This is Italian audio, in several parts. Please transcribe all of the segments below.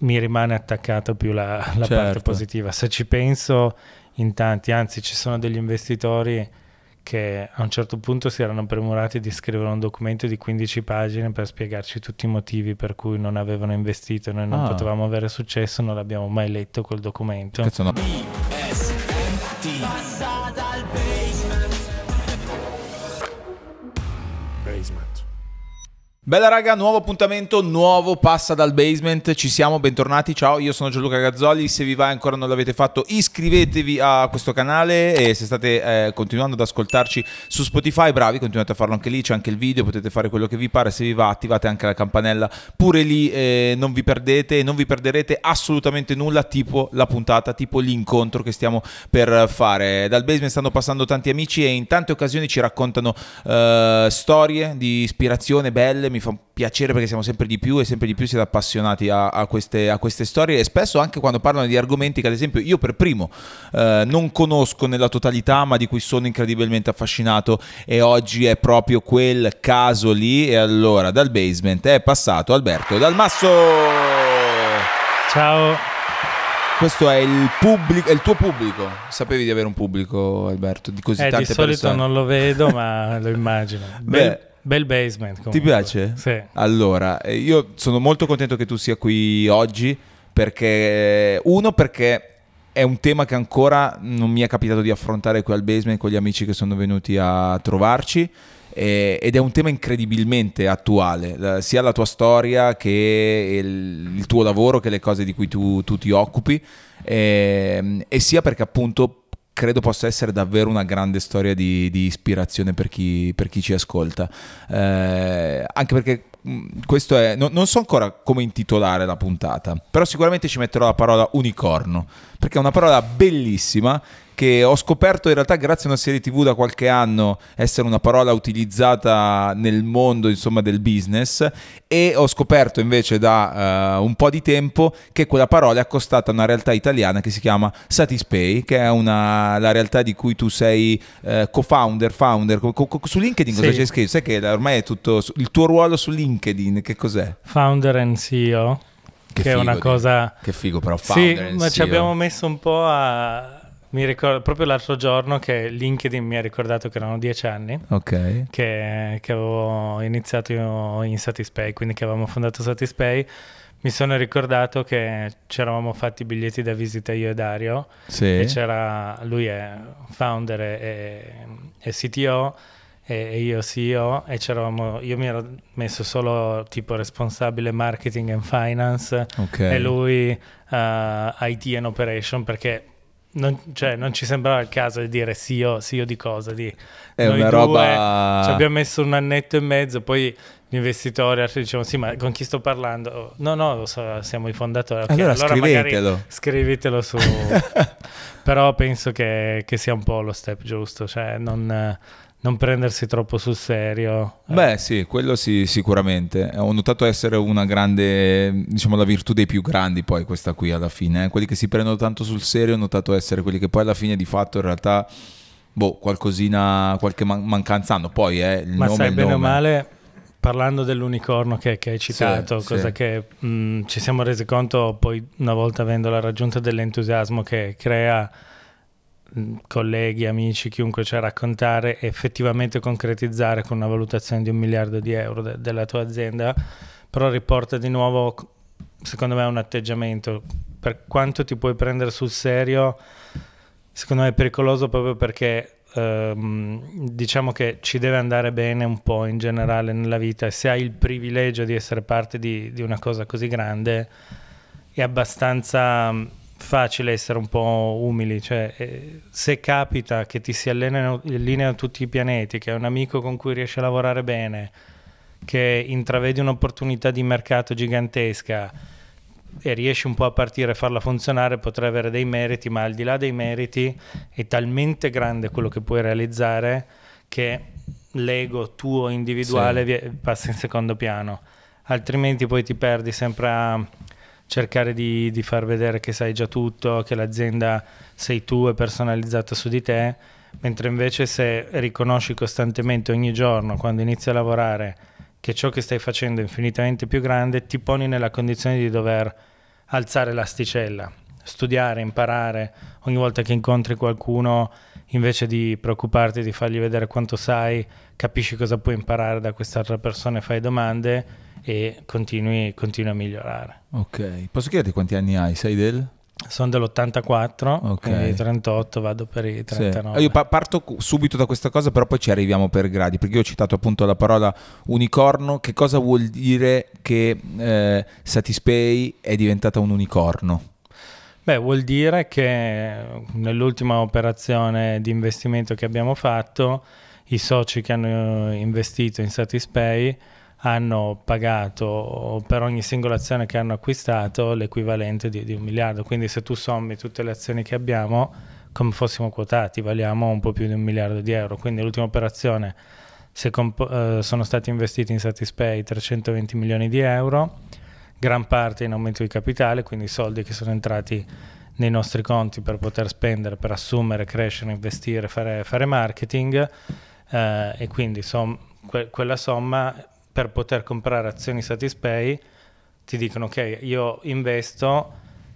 mi rimane attaccata più la, la certo. parte positiva. Se ci penso in tanti, anzi ci sono degli investitori che a un certo punto si erano premurati di scrivere un documento di 15 pagine per spiegarci tutti i motivi per cui non avevano investito, e noi non ah. potevamo avere successo, non l'abbiamo mai letto quel documento. Che Cazzo no. Bella raga, nuovo appuntamento, nuovo passa dal basement, ci siamo, bentornati, ciao, io sono Gianluca Gazzoli, se vi va e ancora non l'avete fatto iscrivetevi a questo canale e se state eh, continuando ad ascoltarci su Spotify, bravi, continuate a farlo anche lì, c'è anche il video, potete fare quello che vi pare, se vi va attivate anche la campanella, pure lì eh, non vi perdete, non vi perderete assolutamente nulla, tipo la puntata, tipo l'incontro che stiamo per fare. Dal basement stanno passando tanti amici e in tante occasioni ci raccontano eh, storie di ispirazione belle, mi mi fa piacere perché siamo sempre di più e sempre di più siete appassionati a, a, queste, a queste, storie e spesso anche quando parlano di argomenti che ad esempio io per primo eh, non conosco nella totalità ma di cui sono incredibilmente affascinato e oggi è proprio quel caso lì e allora dal basement è passato Alberto Dal Masso. Ciao. Questo è il, pubblico, è il tuo pubblico. Sapevi di avere un pubblico, Alberto? Di così eh, tante di solito persone. non lo vedo, ma lo immagino. Beh, Bel basement. Comunque. Ti piace? Sì. Allora, eh, io sono molto contento che tu sia qui oggi perché, eh, uno, perché è un tema che ancora non mi è capitato di affrontare qui al basement con gli amici che sono venuti a trovarci eh, ed è un tema incredibilmente attuale, sia la tua storia che il, tuo lavoro, che le cose di cui tu, tu ti occupi, e, ehm, e sia perché appunto credo possa essere davvero una grande storia di, di ispirazione per chi, per chi, ci ascolta. Eh, anche perché mm, questo è. No, non so ancora come intitolare la puntata, però sicuramente ci metterò la parola unicorno, perché è una parola bellissima che ho scoperto in realtà grazie a una serie tv da qualche anno essere una parola utilizzata nel mondo insomma, del business e ho scoperto invece da uh, un po' di tempo che quella parola è accostata a una realtà italiana che si chiama Satispay, che è una, la realtà di cui tu sei uh, co-founder, founder. Co- co- su LinkedIn cosa sì. c'è scritto? Sai che ormai è tutto il tuo ruolo su LinkedIn, che cos'è? Founder and CEO. Che, che è una cosa... Che figo però, founder Sì, ma CEO. ci abbiamo messo un po' a mi ricordo proprio l'altro giorno che LinkedIn mi ha ricordato che erano dieci anni okay. che, che, avevo iniziato in Satispay, quindi che avevamo fondato Satispay. Mi sono ricordato che ci eravamo fatti biglietti da visita io e Dario sì. e c'era, lui è founder e, e CTO e, io CEO e c'eravamo, io mi ero messo solo tipo responsabile marketing and finance okay. e lui uh, eh, IT and operation perché non, cioè, non, ci sembrava il caso di dire sì o, sì o di cosa. Di, è Noi una roba. Ci abbiamo messo un annetto e mezzo, poi gli investitori dicevano sì, ma con chi sto parlando? Oh, no, no, so, siamo i fondatori. Okay, allora, allora scrivetelo. scrivetelo su. Però penso che, che, sia un po' lo step giusto. Cioè, non non prendersi troppo sul serio. Beh, sì, quello sì, sicuramente. Eh, ho notato essere una grande, diciamo, la virtù dei più grandi, poi questa qui alla fine. Eh. Quelli che si prendono tanto sul serio, ho notato essere quelli che poi alla fine di fatto in realtà, boh, qualcosina, qualche man- mancanza hanno. Poi, eh, il Ma nome, sai, il bene nome. o male, parlando dell'unicorno che, che hai citato, sì, cosa sì. che mh, mm, ci siamo resi conto poi, una volta avendo la raggiunta, dell'entusiasmo che crea Mm, colleghi, amici, chiunque c'è a raccontare, effettivamente concretizzare con una valutazione di un miliardo di euro de della tua azienda, però riporta di nuovo, secondo me, un atteggiamento. Per quanto ti puoi prendere sul serio, secondo me è pericoloso proprio perché ehm, diciamo che ci deve andare bene un po' in generale nella vita e se hai il privilegio di essere parte di, di una cosa così grande è abbastanza facile essere un po' umili, cioè eh, se capita che ti si allenano, allineano tutti i pianeti, che hai un amico con cui riesci a lavorare bene, che intravedi un'opportunità di mercato gigantesca e riesci un po' a partire e farla funzionare, potrai avere dei meriti, ma al di là dei meriti è talmente grande quello che puoi realizzare che l'ego tuo individuale sì. passa in secondo piano, altrimenti poi ti perdi sempre a cercare di, di, far vedere che sai già tutto, che l'azienda sei tu e personalizzata su di te, mentre invece se riconosci costantemente ogni giorno, quando inizi a lavorare, che ciò che stai facendo è infinitamente più grande, ti poni nella condizione di dover alzare l'asticella, studiare, imparare, ogni volta che incontri qualcuno, invece di preoccuparti di fargli vedere quanto sai, capisci cosa puoi imparare da quest'altra persona e fai domande e continui, continui a migliorare. Ok, posso chiederti quanti anni hai? Sei del? Sono dell'84, okay. quindi 38, vado per i 39. Sì. Io parto subito da questa cosa, però poi ci arriviamo per gradi, perché io ho citato appunto la parola unicorno. Che cosa vuol dire che eh, Satispay è diventata un unicorno? Beh, vuol dire che nell'ultima operazione di investimento che abbiamo fatto, i soci che hanno investito in Satispay hanno pagato per ogni singola azione che hanno acquistato l'equivalente di, di, un miliardo. Quindi se tu sommi tutte le azioni che abbiamo, come fossimo quotati, valiamo un po' più di un miliardo di euro. Quindi l'ultima operazione eh, sono stati investiti in Satispay 320 milioni di euro, gran parte in aumento di capitale, quindi soldi che sono entrati nei nostri conti per poter spendere, per assumere, crescere, investire, fare, fare marketing eh, e quindi som que quella somma per poter comprare azioni Satispay ti dicono ok, io investo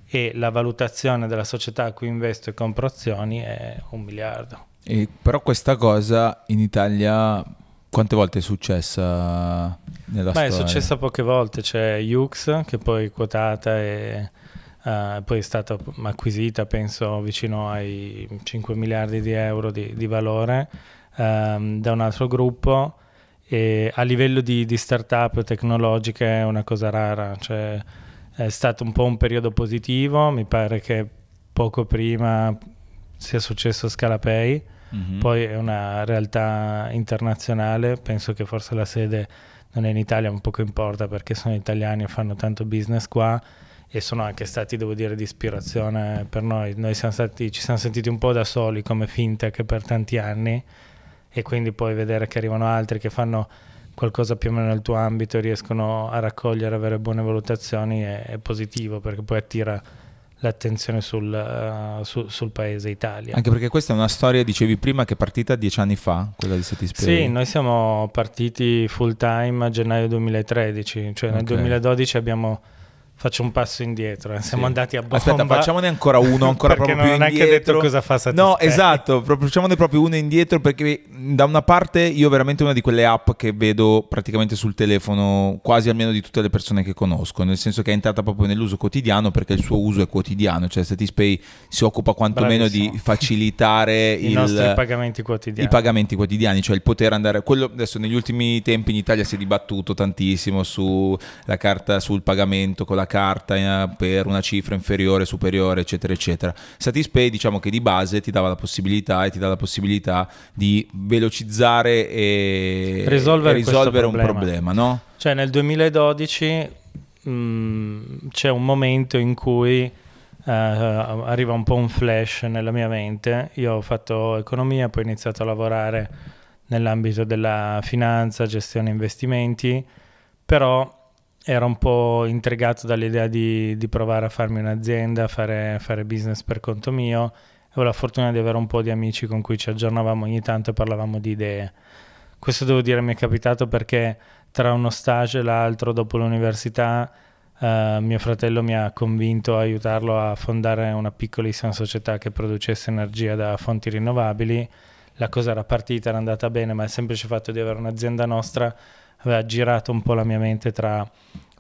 e la valutazione della società a cui investo e compro azioni è un miliardo. E però questa cosa in Italia quante volte è successa nella Beh, storia? Beh, è successa poche volte, c'è Yux che poi è quotata e uh, poi è stata acquisita penso vicino ai 5 miliardi di euro di, di valore um, da un altro gruppo e a livello di, di start-up tecnologiche è una cosa rara, cioè è stato un po' un periodo positivo, mi pare che poco prima sia successo Scalapay, mm-hmm. poi è una realtà internazionale, penso che forse la sede non è in Italia, ma poco importa perché sono italiani e fanno tanto business qua e sono anche stati, devo dire, di ispirazione per noi. Noi siamo stati, ci siamo sentiti un po' da soli come fintech per tanti anni e quindi poi vedere che arrivano altri che fanno qualcosa più o meno nel tuo ambito e riescono a raccogliere, avere buone valutazioni è, è positivo perché poi attira l'attenzione sul, uh, su, sul, paese Italia. Anche perché questa è una storia, dicevi prima, che è partita dieci anni fa, quella di Satisperi. Sì, noi siamo partiti full time a gennaio 2013, cioè okay. nel 2012 abbiamo faccio un passo indietro. Eh. Siamo sì. andati a bomba. Aspetta, facciamone ancora uno, ancora proprio non più non indietro. Non è che detto cosa fa Satisfy. No, esatto, proprio, facciamone proprio uno indietro perché da una parte io veramente una di quelle app che vedo praticamente sul telefono quasi almeno di tutte le persone che conosco, nel senso che è entrata proprio nell'uso quotidiano perché il suo uso è quotidiano, cioè Satispay si occupa quantomeno Bravissimo. di facilitare i il, nostri pagamenti quotidiani. I pagamenti quotidiani, cioè il poter andare quello adesso negli ultimi tempi in Italia si è dibattuto tantissimo sulla carta sul pagamento con la carta eh, per una cifra inferiore, superiore, eccetera, eccetera. Satispay diciamo che di base ti dava la possibilità e ti dà la possibilità di velocizzare e risolvere, e risolvere un problema, problema no? Cioè nel 2012 mh, mm, c'è un momento in cui uh, arriva un po' un flash nella mia mente. Io ho fatto economia, poi ho iniziato a lavorare nell'ambito della finanza, gestione investimenti, però ero un po' intrigato dall'idea di, di provare a farmi un'azienda, fare, fare business per conto mio. Avevo la fortuna di avere un po' di amici con cui ci aggiornavamo ogni tanto e parlavamo di idee. Questo devo dire mi è capitato perché tra uno stage e l'altro, dopo l'università, eh, mio fratello mi ha convinto a aiutarlo a fondare una piccolissima società che producesse energia da fonti rinnovabili. La cosa era partita, era andata bene, ma il semplice fatto di avere un'azienda nostra aveva girato un po' la mia mente tra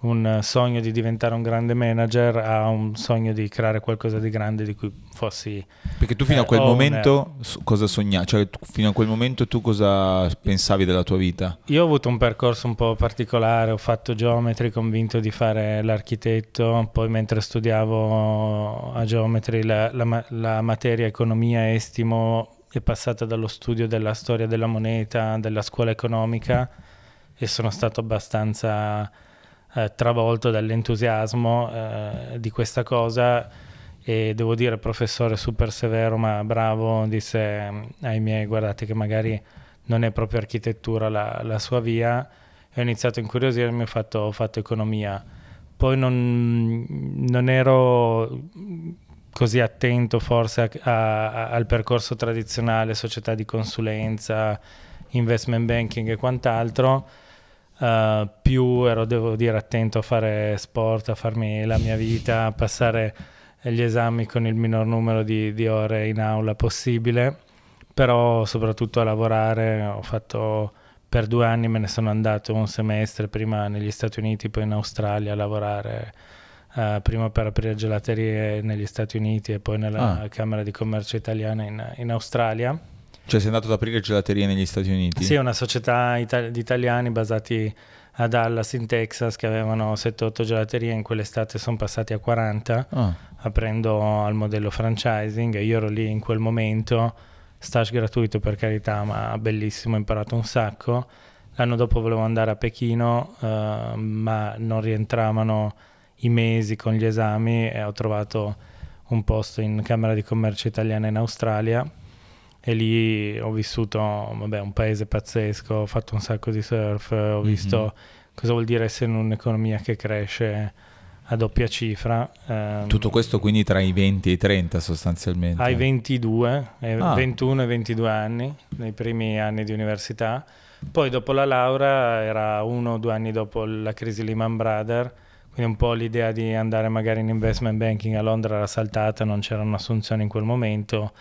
un sogno di diventare un grande manager a un sogno di creare qualcosa di grande di cui fossi perché tu fino eh, a quel owner. momento cosa sognavi cioè tu, fino a quel momento tu cosa pensavi della tua vita io ho avuto un percorso un po' particolare ho fatto geometri convinto di fare l'architetto poi mentre studiavo a geometri la, la, la materia economia estimo è passata dallo studio della storia della moneta della scuola economica e sono stato abbastanza eh, travolto dall'entusiasmo eh, di questa cosa e devo dire professore super severo ma bravo disse mm, ai miei guardate che magari non è proprio architettura la, la sua via e ho iniziato a incuriosirmi ho fatto, ho fatto economia poi non, non, ero così attento forse a, a, al percorso tradizionale società di consulenza investment banking e quant'altro Uh, più ero, devo dire, attento a fare sport, a farmi la mia vita, a passare gli esami con il minor numero di, di ore in aula possibile, però soprattutto a lavorare. Ho fatto per due anni, me ne sono andato un semestre, prima negli Stati Uniti, poi in Australia a lavorare. Uh, prima per aprire gelaterie negli Stati Uniti e poi nella ah. Camera di Commercio italiana in, in Australia cioè sei andato ad aprire gelaterie negli Stati Uniti? Sì, una società itali- di italiani basati a Dallas in Texas che avevano 7-8 gelaterie, in quell'estate sono passati a 40 ah. aprendo al modello franchising e io ero lì in quel momento, stage gratuito per carità, ma bellissimo, ho imparato un sacco. L'anno dopo volevo andare a Pechino, uh, ma non rientravano i mesi con gli esami e ho trovato un posto in Camera di Commercio italiana in Australia e lì ho vissuto vabbè, un paese pazzesco, ho fatto un sacco di surf, ho mm-hmm. visto cosa vuol dire essere in un'economia che cresce a doppia cifra. Ehm, Tutto questo quindi tra i 20 e i 30 sostanzialmente? Ai 22, ah. 21 e 22 anni, nei primi anni di università. Poi dopo la laurea era uno o due anni dopo la crisi Lehman Brothers, quindi un po' l'idea di andare magari in investment banking a Londra era saltata, non c'erano assunzioni in quel momento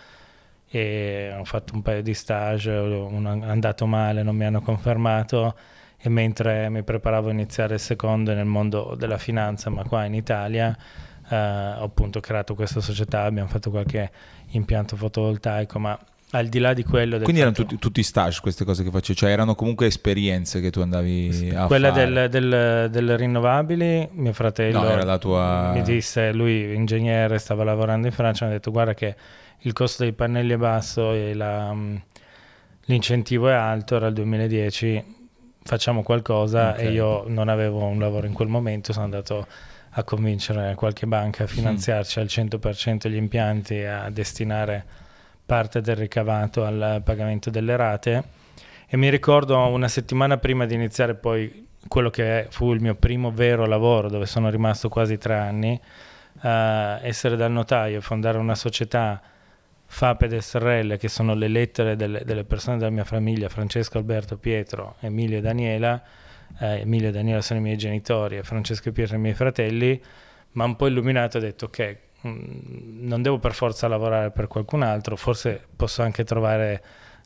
e ho fatto un paio di stage, uno è andato male, non mi hanno confermato e mentre mi preparavo a iniziare il secondo nel mondo della finanza, ma qua in Italia, eh, ho appunto creato questa società, abbiamo fatto qualche impianto fotovoltaico, ma al di là di quello. Quindi erano tutti, tutti stage queste cose che facevi, cioè erano comunque esperienze che tu andavi a quella fare. Quella del, del, del, rinnovabili, mio fratello no, tua... mi disse, lui ingegnere, stava lavorando in Francia, mi ha detto guarda che il costo dei pannelli è basso e mm, l'incentivo è alto, era il 2010, facciamo qualcosa okay. e io non avevo un lavoro in quel momento, sono andato a convincere qualche banca a mm. finanziarci mm. al 100% gli impianti e a destinare parte del ricavato al pagamento delle rate e mi ricordo una settimana prima di iniziare poi quello che fu il mio primo vero lavoro dove sono rimasto quasi tre anni, uh, essere dal notaio e fondare una società Fape e sorelle, che sono le lettere delle, delle, persone della mia famiglia, Francesco, Alberto, Pietro, Emilio e Daniela, eh, Emilio e Daniela sono i miei genitori e Francesco e Pietro i miei fratelli, mi ha un po' illuminato ho detto ok, mh, mm, non devo per forza lavorare per qualcun altro, forse posso anche trovare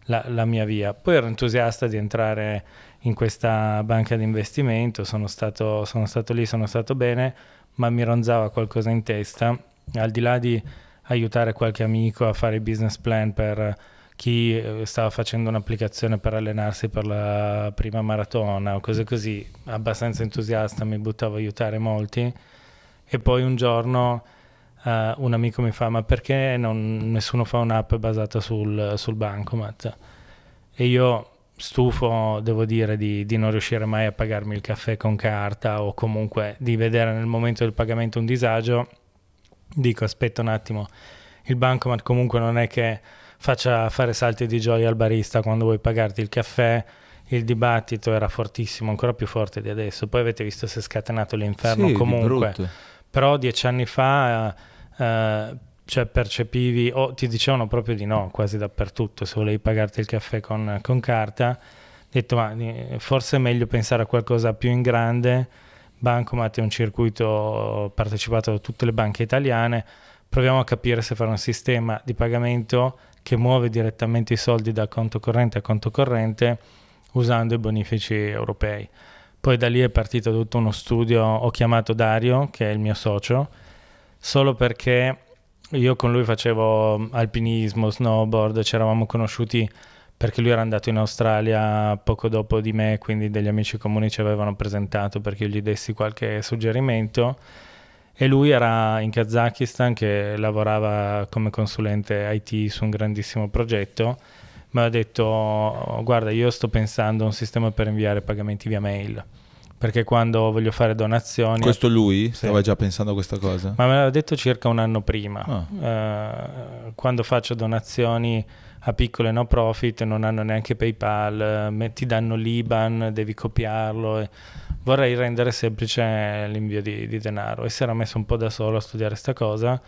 la, la mia via. Poi ero entusiasta di entrare in questa banca di investimento, sono stato, sono stato lì, sono stato bene, ma mi ronzava qualcosa in testa, al di là di aiutare qualche amico a fare il business plan per chi eh, stava facendo un'applicazione per allenarsi per la prima maratona o cose così, abbastanza entusiasta, mi buttavo a aiutare molti e poi un giorno uh, un amico mi fa ma perché non, nessuno fa un'app basata sul, sul bancomat? E io stufo, devo dire, di, di, non riuscire mai a pagarmi il caffè con carta o comunque di vedere nel momento del pagamento un disagio dico aspetta un attimo, il bancomat comunque non è che faccia fare salti di gioia al barista quando vuoi pagarti il caffè, il dibattito era fortissimo, ancora più forte di adesso, poi avete visto si è scatenato l'inferno sì, comunque, però dieci anni fa... Eh, cioè percepivi o oh, ti dicevano proprio di no quasi dappertutto se volevi pagarti il caffè con, con carta detto ma eh, forse è meglio pensare a qualcosa più in grande Bancomat è un circuito partecipato da tutte le banche italiane, proviamo a capire se fare un sistema di pagamento che muove direttamente i soldi da conto corrente a conto corrente usando i bonifici europei. Poi da lì è partito tutto uno studio, ho chiamato Dario, che è il mio socio, solo perché io con lui facevo alpinismo, snowboard, ci eravamo conosciuti perché lui era andato in Australia poco dopo di me, quindi degli amici comuni ci avevano presentato perché io gli dessi qualche suggerimento e lui era in Kazakistan che lavorava come consulente IT su un grandissimo progetto, mi ha detto guarda io sto pensando a un sistema per inviare pagamenti via mail perché quando voglio fare donazioni... Questo lui sì. stava già pensando a questa cosa? Ma me l'aveva detto circa un anno prima. Ah. Eh, quando faccio donazioni a piccole no profit, non hanno neanche PayPal, ti danno l'IBAN, devi copiarlo. vorrei rendere semplice l'invio di, di denaro e si era messo un po' da solo a studiare questa cosa.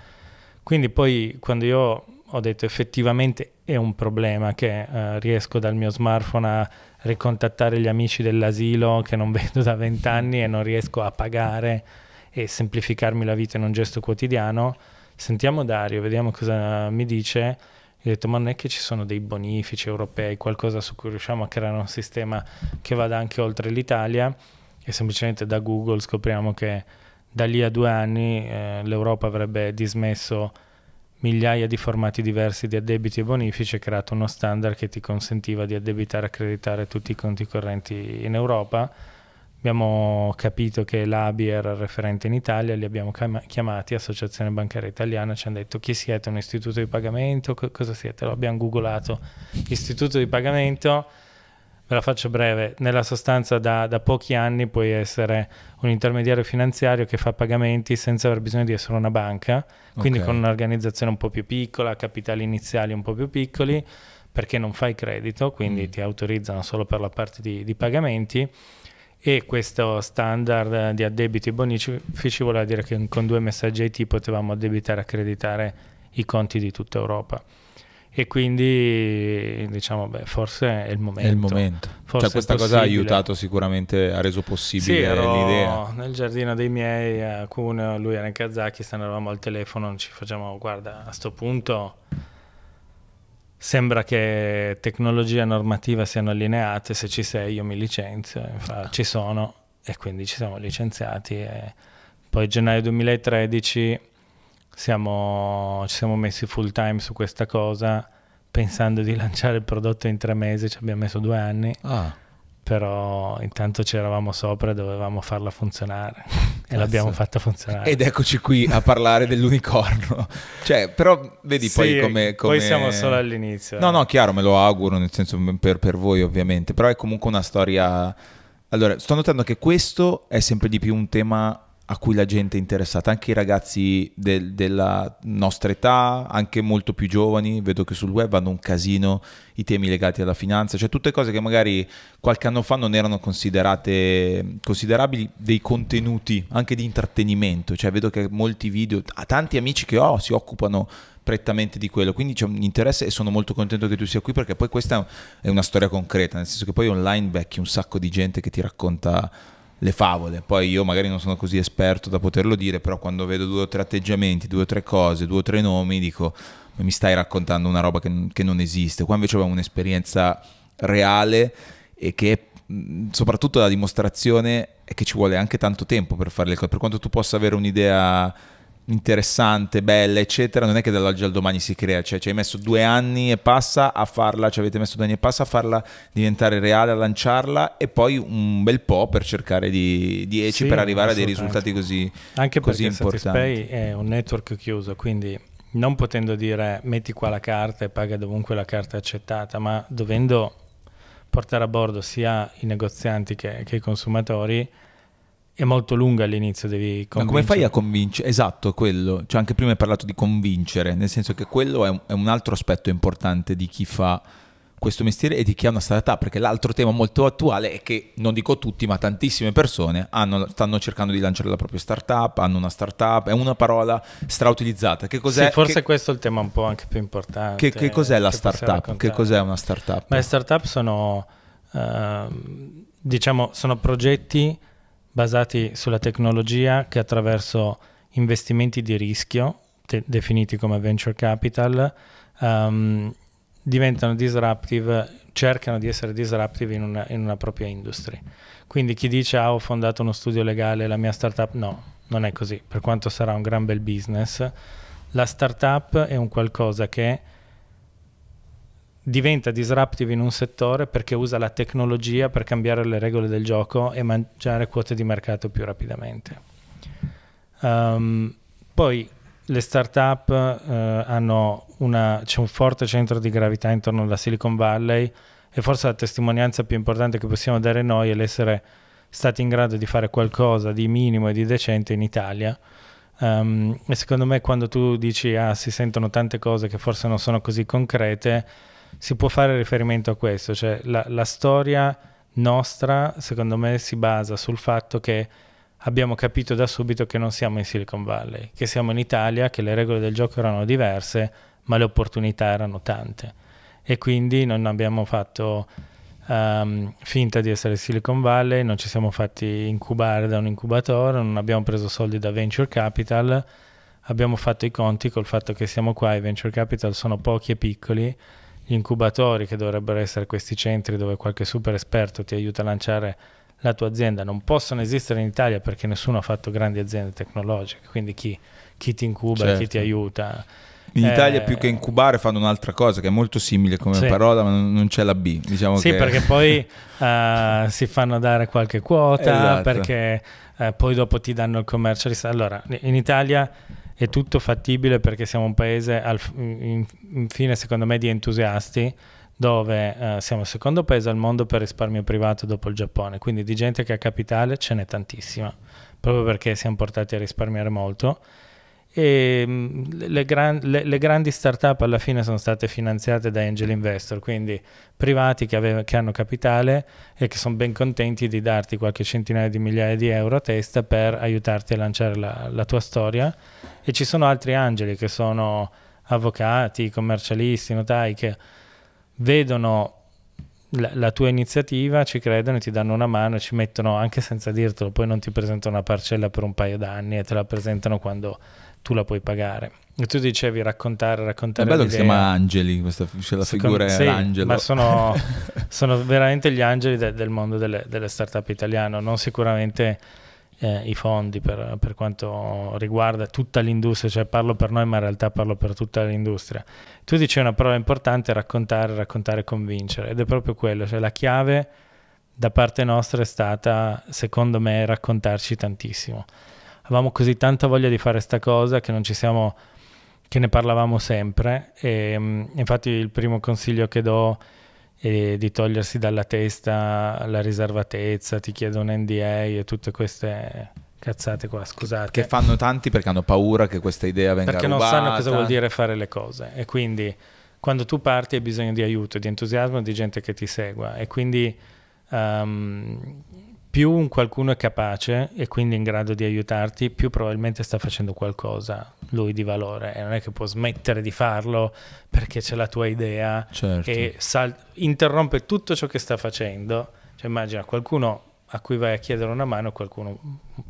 Quindi poi quando io ho detto effettivamente è un problema che eh, riesco dal mio smartphone a ricontattare gli amici dell'asilo che non vedo da vent'anni e non riesco a pagare e semplificarmi la vita in un gesto quotidiano. Sentiamo Dario, vediamo cosa mi dice io ho detto, ma non è che ci sono dei bonifici europei, qualcosa su cui riusciamo a creare un sistema che vada anche oltre l'Italia e semplicemente da Google scopriamo che da lì a due anni eh, l'Europa avrebbe dismesso migliaia di formati diversi di addebiti e bonifici e creato uno standard che ti consentiva di addebitare e accreditare tutti i conti correnti in Europa Abbiamo capito che l'ABI era il referente in Italia, li abbiamo chiamati, Associazione Bancaria Italiana, ci hanno detto chi siete, un istituto di pagamento, Co cosa siete? Lo abbiamo googolato, istituto di pagamento, ve la faccio breve, nella sostanza da, da pochi anni puoi essere un intermediario finanziario che fa pagamenti senza aver bisogno di essere una banca, quindi okay. con un'organizzazione un po' più piccola, capitali iniziali un po' più piccoli, perché non fai credito, quindi mm. ti autorizzano solo per la parte di, di pagamenti e questo standard di addebiti e bonifici voleva dire che con due messaggi IT potevamo addebitare e accreditare i conti di tutta Europa e quindi diciamo beh, forse è il momento. È il momento. Cioè, questa cosa ha aiutato sicuramente, ha reso possibile sì, l'idea. Nel giardino dei miei a Cuneo, lui era in Kazakistan, eravamo al telefono, ci facciamo guarda a sto punto Sembra che tecnologia e normativa siano allineate, se ci sei io mi licenzio, infatti ci sono e quindi ci siamo licenziati. E poi gennaio 2013 siamo, ci siamo messi full time su questa cosa pensando di lanciare il prodotto in tre mesi, ci abbiamo messo due anni. Ah però intanto c'eravamo sopra e dovevamo farla funzionare e l'abbiamo fatta funzionare. Ed eccoci qui a parlare dell'unicorno. Cioè, però vedi sì, poi come, come... Poi siamo solo all'inizio. No, no, chiaro, me lo auguro, nel senso per, per voi ovviamente, però è comunque una storia... Allora, sto notando che questo è sempre di più un tema a cui la gente è interessata, anche i ragazzi del, della nostra età, anche molto più giovani, vedo che sul web hanno un casino i temi legati alla finanza, cioè tutte cose che magari qualche anno fa non erano considerate considerabili dei contenuti anche di intrattenimento, cioè vedo che molti video, a tanti amici che ho si occupano prettamente di quello. Quindi c'è un interesse e sono molto contento che tu sia qui perché poi questa è una storia concreta, nel senso che poi online becchi un sacco di gente che ti racconta le favole. Poi io magari non sono così esperto da poterlo dire, però quando vedo due o tre atteggiamenti, due o tre cose, due o tre nomi, dico mi stai raccontando una roba che, che non esiste. Qua invece abbiamo un'esperienza reale e che mhmm, soprattutto la dimostrazione è che ci vuole anche tanto tempo per fare le cose. Per quanto tu possa avere un'idea interessante, bella, eccetera, non è che dall'oggi al domani si crea, cioè ci hai messo due anni e passa a farla, ci avete messo due anni e passa a farla diventare reale, a lanciarla e poi un bel po' per cercare di 10 sì, per arrivare a dei risultati così, Anche così importanti. Anche perché Satispay è un network chiuso, quindi non potendo dire metti qua la carta e paga dovunque la carta accettata, ma dovendo portare a bordo sia i negozianti che, che i consumatori, è molto lunga all'inizio, devi convincere. Ma come fai a convincere? Esatto, quello. Cioè, anche prima hai parlato di convincere, nel senso che quello è un, è un altro aspetto importante di chi fa questo mestiere e di chi ha una startup, perché l'altro tema molto attuale è che, non dico tutti, ma tantissime persone hanno, stanno cercando di lanciare la propria startup, hanno una startup, è una parola strautilizzata. Che cos'è? Sì, forse che, questo è il tema un po' anche più importante. Che, che cos'è che la startup? Che cos'è una startup? le startup sono, eh, diciamo, sono progetti basati sulla tecnologia che attraverso investimenti di rischio, definiti come venture capital, um, diventano disruptive, cercano di essere disruptive in una, in una propria industria. Quindi chi dice ah, ho fondato uno studio legale, la mia startup, no, non è così, per quanto sarà un gran bel business, la startup è un qualcosa che diventa disruptive in un settore perché usa la tecnologia per cambiare le regole del gioco e mangiare quote di mercato più rapidamente. Um, poi le start-up eh, hanno una, c'è un forte centro di gravità intorno alla Silicon Valley e forse la testimonianza più importante che possiamo dare noi è l'essere stati in grado di fare qualcosa di minimo e di decente in Italia. Um, e secondo me quando tu dici ah si sentono tante cose che forse non sono così concrete, si può fare riferimento a questo, cioè la, la storia nostra secondo me si basa sul fatto che abbiamo capito da subito che non siamo in Silicon Valley, che siamo in Italia, che le regole del gioco erano diverse, ma le opportunità erano tante e quindi non abbiamo fatto um, finta di essere Silicon Valley, non ci siamo fatti incubare da un incubatore, non abbiamo preso soldi da venture capital, abbiamo fatto i conti col fatto che siamo qua, i venture capital sono pochi e piccoli incubatori che dovrebbero essere questi centri dove qualche super esperto ti aiuta a lanciare la tua azienda, non possono esistere in Italia perché nessuno ha fatto grandi aziende tecnologiche, quindi chi, chi ti incuba, certo. chi ti certo. aiuta. In eh, Italia più che incubare fanno un'altra cosa che è molto simile come sì. parola, ma non c'è la B. Diciamo sì, che... perché poi uh, si fanno dare qualche quota, esatto. perché uh, poi dopo ti danno il commercialista. Allora, in Italia è tutto fattibile perché siamo un paese al, in, infine secondo me di entusiasti dove eh, siamo il secondo paese al mondo per risparmio privato dopo il Giappone, quindi di gente che ha capitale ce n'è tantissima, proprio perché siamo portati a risparmiare molto Ehm, e le, gran, le, le, grandi startup alla fine sono state finanziate da angel investor, quindi privati che, aveva, che, hanno capitale e che sono ben contenti di darti qualche centinaio di migliaia di euro a testa per aiutarti a lanciare la, la tua storia. E ci sono altri angeli che sono avvocati, commercialisti, notai che vedono la, la, tua iniziativa, ci credono e ti danno una mano, e ci mettono anche senza dirtelo, poi non ti presentano una parcella per un paio d'anni e te la presentano quando tu la puoi pagare. E tu dicevi raccontare, raccontare. È bello che si chiama Angeli, questa cioè la figura è sì, l'angelo. Ma sono, sono, veramente gli angeli de, del mondo delle, delle start italiano, non sicuramente eh, i fondi per, per, quanto riguarda tutta l'industria, cioè parlo per noi ma in realtà parlo per tutta l'industria. Tu dicevi una parola importante, raccontare, raccontare, convincere ed è proprio quello, cioè la chiave da parte nostra è stata, secondo me, raccontarci tantissimo avevamo così tanta voglia di fare sta cosa che non ci siamo che ne parlavamo sempre e mm, infatti il primo consiglio che do è di togliersi dalla testa la riservatezza, ti chiedo un NDA e tutte queste cazzate qua, scusate. Che fanno tanti perché hanno paura che questa idea venga perché rubata. Perché non sanno cosa vuol dire fare le cose e quindi quando tu parti hai bisogno di aiuto, di entusiasmo, di gente che ti segua e quindi um, più qualcuno è capace e quindi in grado di aiutarti, più probabilmente sta facendo qualcosa lui di valore e non è che può smettere di farlo perché c'è la tua idea certo. e interrompe tutto ciò che sta facendo. Cioè immagina qualcuno a cui vai a chiedere una mano, qualcuno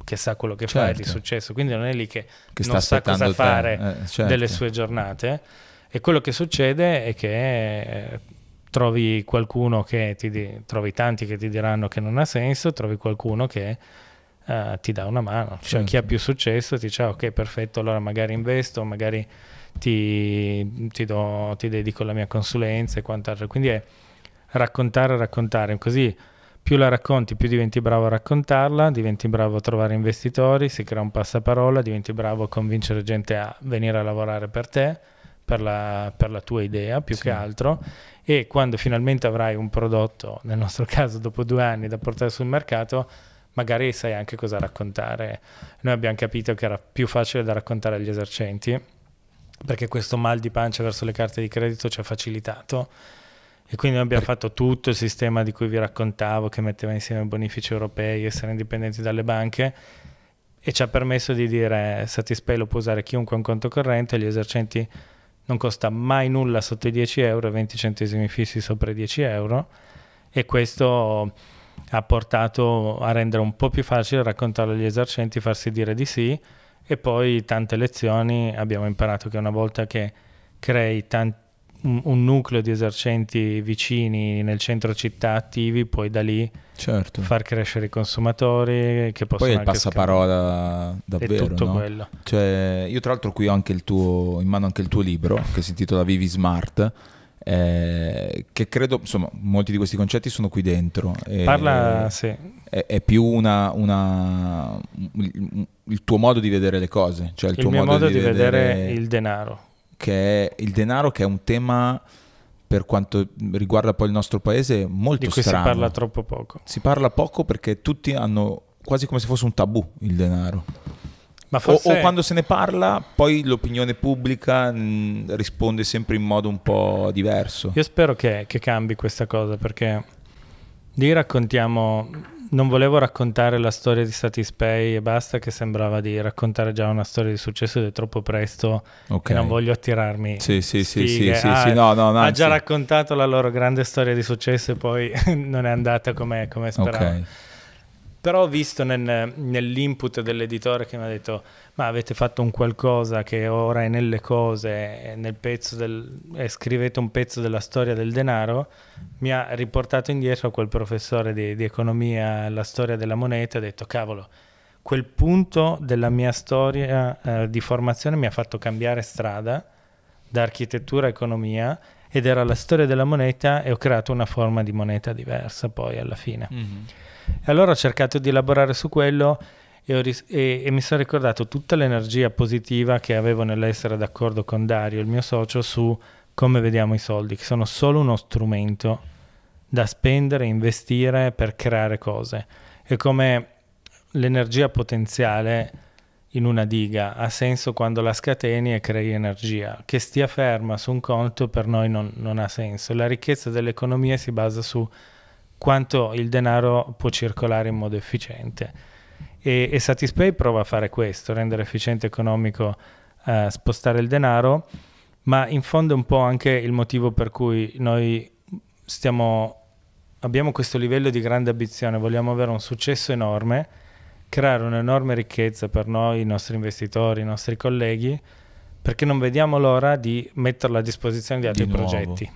che sa quello che certo. fa è di certo. successo, quindi non è lì che, che non sa cosa fare eh, eh, certo. delle sue giornate e quello che succede è che eh, trovi qualcuno che ti di, trovi tanti che ti diranno che non ha senso, trovi qualcuno che uh, ti dà una mano. Cioè, certo. chi ha più successo ti dice ah, ok, perfetto, allora magari investo, magari ti, ti, do, ti dedico la mia consulenza e quant'altro. Quindi è raccontare, raccontare. Così più la racconti, più diventi bravo a raccontarla, diventi bravo a trovare investitori, si crea un passaparola, diventi bravo a convincere gente a venire a lavorare per te. Per la, per la, tua idea più sì. che altro e quando finalmente avrai un prodotto, nel nostro caso dopo due anni, da portare sul mercato, magari sai anche cosa raccontare. Noi abbiamo capito che era più facile da raccontare agli esercenti, perché questo mal di pancia verso le carte di credito ci ha facilitato. E quindi noi abbiamo fatto tutto il sistema di cui vi raccontavo, che metteva insieme bonifici europei, essere indipendenti dalle banche, e ci ha permesso di dire Satispay lo può usare chiunque ha un conto corrente, gli esercenti non costa mai nulla sotto i 10 euro, 20 centesimi fissi sopra i 10 euro e questo ha portato a rendere un po' più facile raccontarlo agli esercenti, farsi dire di sì e poi tante lezioni abbiamo imparato che una volta che crei tanti un, nucleo di esercenti vicini nel centro città attivi, poi da lì certo. far crescere i consumatori che possono Poi è il passaparola davvero, è tutto no? quello. Cioè, io tra l'altro qui ho anche il tuo in mano anche il tuo libro che si intitola Vivi Smart. Eh, che credo, insomma, molti di questi concetti sono qui dentro. Parla, sì. È, è più una, una, il tuo modo di vedere le cose, cioè il, il tuo modo, modo, di, di vedere, vedere, il denaro che è il denaro, che è un tema per quanto riguarda poi il nostro paese molto di cui strano. si parla troppo poco. Si parla poco perché tutti hanno quasi come se fosse un tabù il denaro. Ma forse... o, o quando se ne parla, poi l'opinione pubblica mh, mm, risponde sempre in modo un po' diverso. Io spero che, che cambi questa cosa perché lì raccontiamo non volevo raccontare la storia di Satispay e basta, che sembrava di raccontare già una storia di successo ed è troppo presto okay. non voglio attirarmi. Sì, sì, sì, sì, sì, ah, sì, no, no, no, Ha già raccontato la loro grande storia di successo e poi non è andata come, come speravo. Okay. Però ho visto nel, nell'input dell'editore che mi ha detto ma avete fatto un qualcosa che ora è nelle cose nel pezzo del, e scrivete un pezzo della storia del denaro, mi ha riportato indietro a quel professore di, di economia, la storia della moneta, ha detto cavolo, quel punto della mia storia eh, di formazione mi ha fatto cambiare strada da architettura a economia ed era la storia della moneta e ho creato una forma di moneta diversa poi alla fine. Mm-hmm. E allora ho cercato di elaborare su quello e, ris- e, e mi sono ricordato tutta l'energia positiva che avevo nell'essere d'accordo con Dario, il mio socio, su come vediamo i soldi, che sono solo uno strumento da spendere, investire per creare cose. È come l'energia potenziale in una diga ha senso quando la scateni e crei energia. Che stia ferma su un conto per noi non, non ha senso. La ricchezza dell'economia si basa su quanto il denaro può circolare in modo efficiente e, e Satispay prova a fare questo, rendere efficiente e economico eh, spostare il denaro, ma in fondo è un po' anche il motivo per cui noi stiamo, abbiamo questo livello di grande ambizione, vogliamo avere un successo enorme, creare un'enorme ricchezza per noi, i nostri investitori, i nostri colleghi, perché non vediamo l'ora di metterla a disposizione di altri di progetti,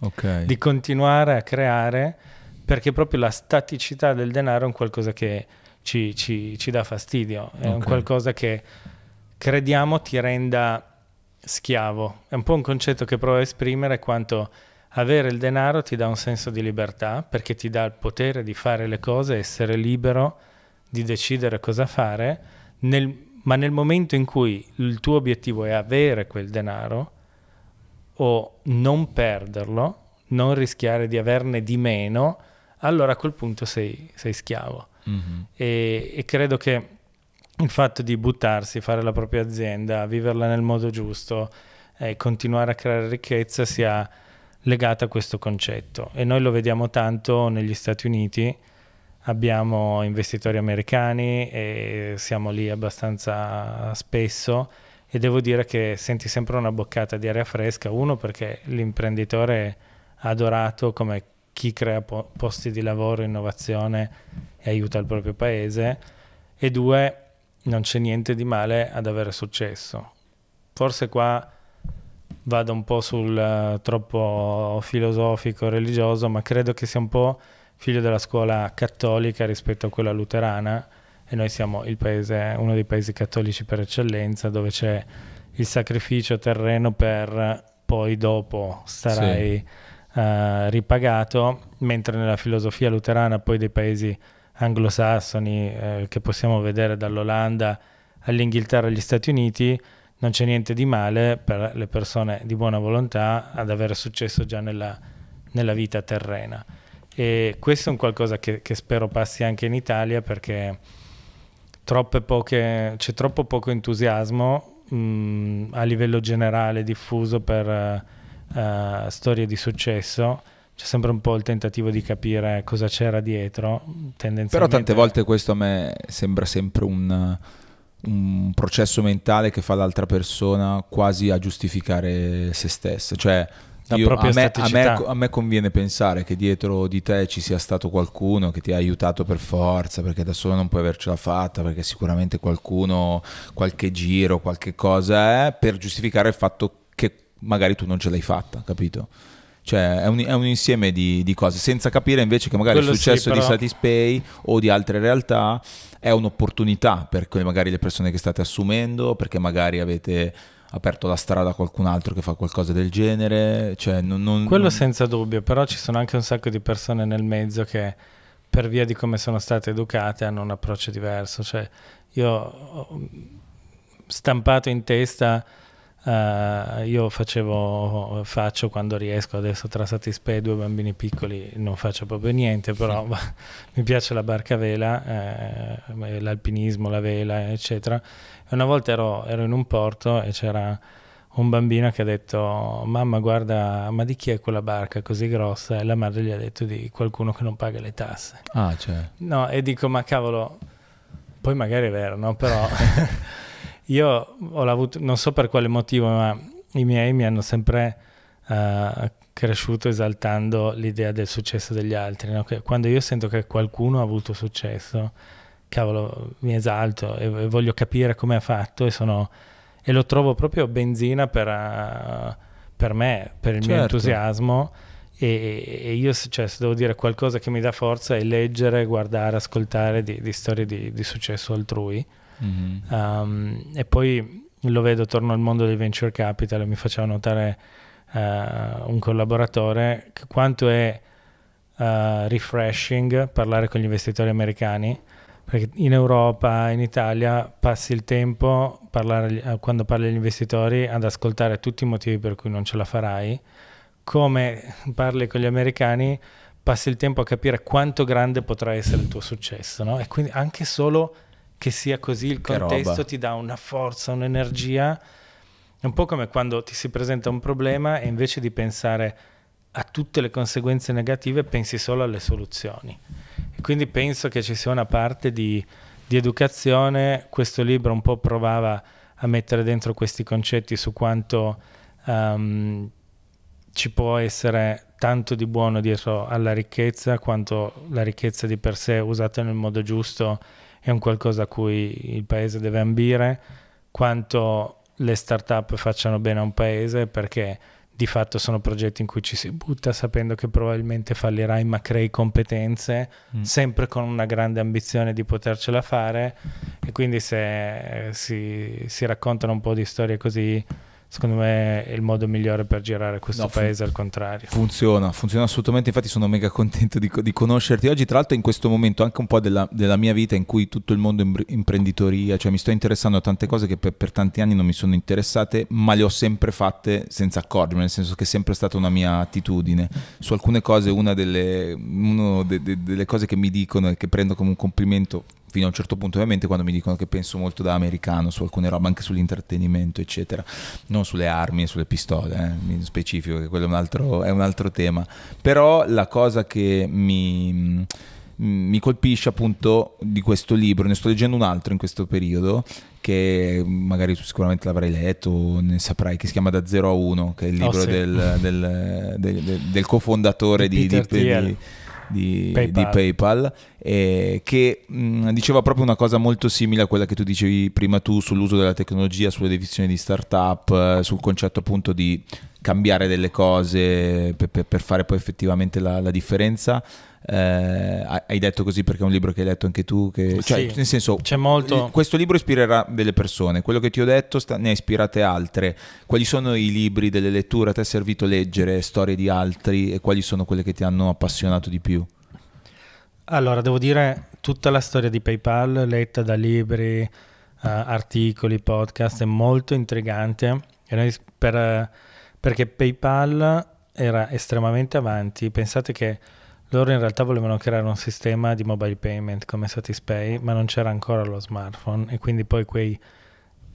okay. di continuare a creare, perché proprio la staticità del denaro è un qualcosa che ci, ci, ci dà fastidio, è okay. un qualcosa che crediamo ti renda schiavo. È un po' un concetto che provo a esprimere quanto avere il denaro ti dà un senso di libertà perché ti dà il potere di fare le cose, essere libero di decidere cosa fare, nel, ma nel momento in cui il tuo obiettivo è avere quel denaro o non perderlo, non rischiare di averne di meno, allora a quel punto sei, sei schiavo. Mm-hmm. E, e credo che il fatto di buttarsi, fare la propria azienda, viverla nel modo giusto e eh, continuare a creare ricchezza sia legata a questo concetto. E noi lo vediamo tanto negli Stati Uniti, abbiamo investitori americani e siamo lì abbastanza spesso e devo dire che senti sempre una boccata di aria fresca, uno perché l'imprenditore adorato come chi crea po- posti di lavoro, innovazione e aiuta il proprio paese e due, non c'è niente di male ad avere successo. Forse qua vado un po' sul uh, troppo filosofico, religioso, ma credo che sia un po' figlio della scuola cattolica rispetto a quella luterana e noi siamo paese, uno dei paesi cattolici per eccellenza dove c'è il sacrificio terreno per poi dopo starai... Sì eh, ripagato, mentre nella filosofia luterana poi dei paesi anglosassoni eh, che possiamo vedere dall'Olanda all'Inghilterra agli Stati Uniti, non c'è niente di male per le persone di buona volontà ad avere successo già nella, nella vita terrena. E questo è un qualcosa che, che spero passi anche in Italia perché poche, c'è troppo poco entusiasmo mh, mm, a livello generale diffuso per eh, eh, storie di successo c'è sempre un po' il tentativo di capire cosa c'era dietro. Però tante volte questo a me sembra sempre un, un, processo mentale che fa l'altra persona quasi a giustificare se stessa. Cioè, io, a, me, a, me, a, me, conviene pensare che dietro di te ci sia stato qualcuno che ti ha aiutato per forza, perché da solo non puoi avercela fatta, perché sicuramente qualcuno, qualche giro, qualche cosa è, per giustificare il fatto che magari tu non ce l'hai fatta, capito? Cioè, è un, è un insieme di, di, cose, senza capire invece che magari Quello il successo sì, di Satispay o di altre realtà è un'opportunità per magari le persone che state assumendo, perché magari avete aperto la strada a qualcun altro che fa qualcosa del genere. Cioè, non, non, Quello non... senza dubbio, però ci sono anche un sacco di persone nel mezzo che per via di come sono state educate hanno un approccio diverso. Cioè, io ho stampato in testa eh, io facevo, faccio quando riesco, adesso tra Satispe e due bambini piccoli non faccio proprio niente, però mi piace la barca a vela, eh, l'alpinismo, la vela, eccetera. E una volta ero, ero in un porto e c'era un bambino che ha detto mamma guarda ma di chi è quella barca così grossa e la madre gli ha detto di qualcuno che non paga le tasse ah cioè no e dico ma cavolo poi magari è vero no però Io ho avuto, non so per quale motivo, ma i miei mi hanno sempre uh, cresciuto esaltando l'idea del successo degli altri. No? quando io sento che qualcuno ha avuto successo, cavolo, mi esalto e, e voglio capire come ha fatto e, sono, e lo trovo proprio benzina per, uh, per me, per il certo. mio entusiasmo. E, e, io cioè, se devo dire qualcosa che mi dà forza è leggere, guardare, ascoltare di, di storie di, di successo altrui Mm-hmm. Um, e poi lo vedo, torno al mondo dei venture capital e mi faceva notare uh, un collaboratore quanto è uh, refreshing parlare con gli investitori americani perché in Europa, in Italia passi il tempo parlare, eh, quando parli agli investitori ad ascoltare tutti i motivi per cui non ce la farai, come parli con gli americani passi il tempo a capire quanto grande potrà essere il tuo successo no? e quindi anche solo che sia così il contesto ti dà una forza, un'energia. È un po' come quando ti si presenta un problema e invece di pensare a tutte le conseguenze negative pensi solo alle soluzioni. E quindi penso che ci sia una parte di, di educazione, questo libro un po' provava a mettere dentro questi concetti su quanto um, ci può essere tanto di buono dietro alla ricchezza, quanto la ricchezza di per sé usata nel modo giusto è un qualcosa a cui il paese deve ambire, quanto le start-up facciano bene a un paese perché di fatto sono progetti in cui ci si butta sapendo che probabilmente fallirai, ma crei competenze mm. sempre con una grande ambizione di potercela fare. E quindi se si, si raccontano un po' di storie così secondo me è il modo migliore per girare questo no, paese al contrario. Funziona, funziona assolutamente, infatti sono mega contento di, di conoscerti oggi, tra l'altro in questo momento anche un po' della, della, mia vita in cui tutto il mondo imprenditoria, cioè mi sto interessando a tante cose che per, per, tanti anni non mi sono interessate, ma le ho sempre fatte senza accorgermi, nel senso che è sempre stata una mia attitudine. Su alcune cose una delle, de, de, delle cose che mi dicono e che prendo come un complimento fino a un certo punto ovviamente quando mi dicono che penso molto da americano su alcune robe anche sull'intrattenimento eccetera non sulle armi e sulle pistole eh, in specifico che quello è un, altro, è un altro tema però la cosa che mi mm, mi colpisce appunto di questo libro, ne sto leggendo un altro in questo periodo che magari tu sicuramente l'avrai letto, o ne saprai, che si chiama Da Zero a Uno che è il oh, libro oh, sì. del, del, del, del, cofondatore di, di, di, di di PayPal, di PayPal eh, che mh, mm, diceva proprio una cosa molto simile a quella che tu dicevi prima tu sull'uso della tecnologia, sulle definizioni di startup, eh, sul concetto appunto di cambiare delle cose per, per, per fare poi effettivamente la, la differenza. Eh, hai detto così perché è un libro che hai letto anche tu. Che, cioè, sì, nel senso, molto... questo libro ispirerà delle persone. Quello che ti ho detto sta, ne ha ispirate altre. Quali sono i libri delle letture? A te è servito leggere storie di altri e quali sono quelle che ti hanno appassionato di più? Allora, devo dire, tutta la storia di PayPal, letta da libri, uh, articoli, podcast, è molto intrigante. E noi per. Uh, perché PayPal era estremamente avanti. Pensate che loro in realtà volevano creare un sistema di mobile payment come Satispay, ma non c'era ancora lo smartphone e quindi poi quei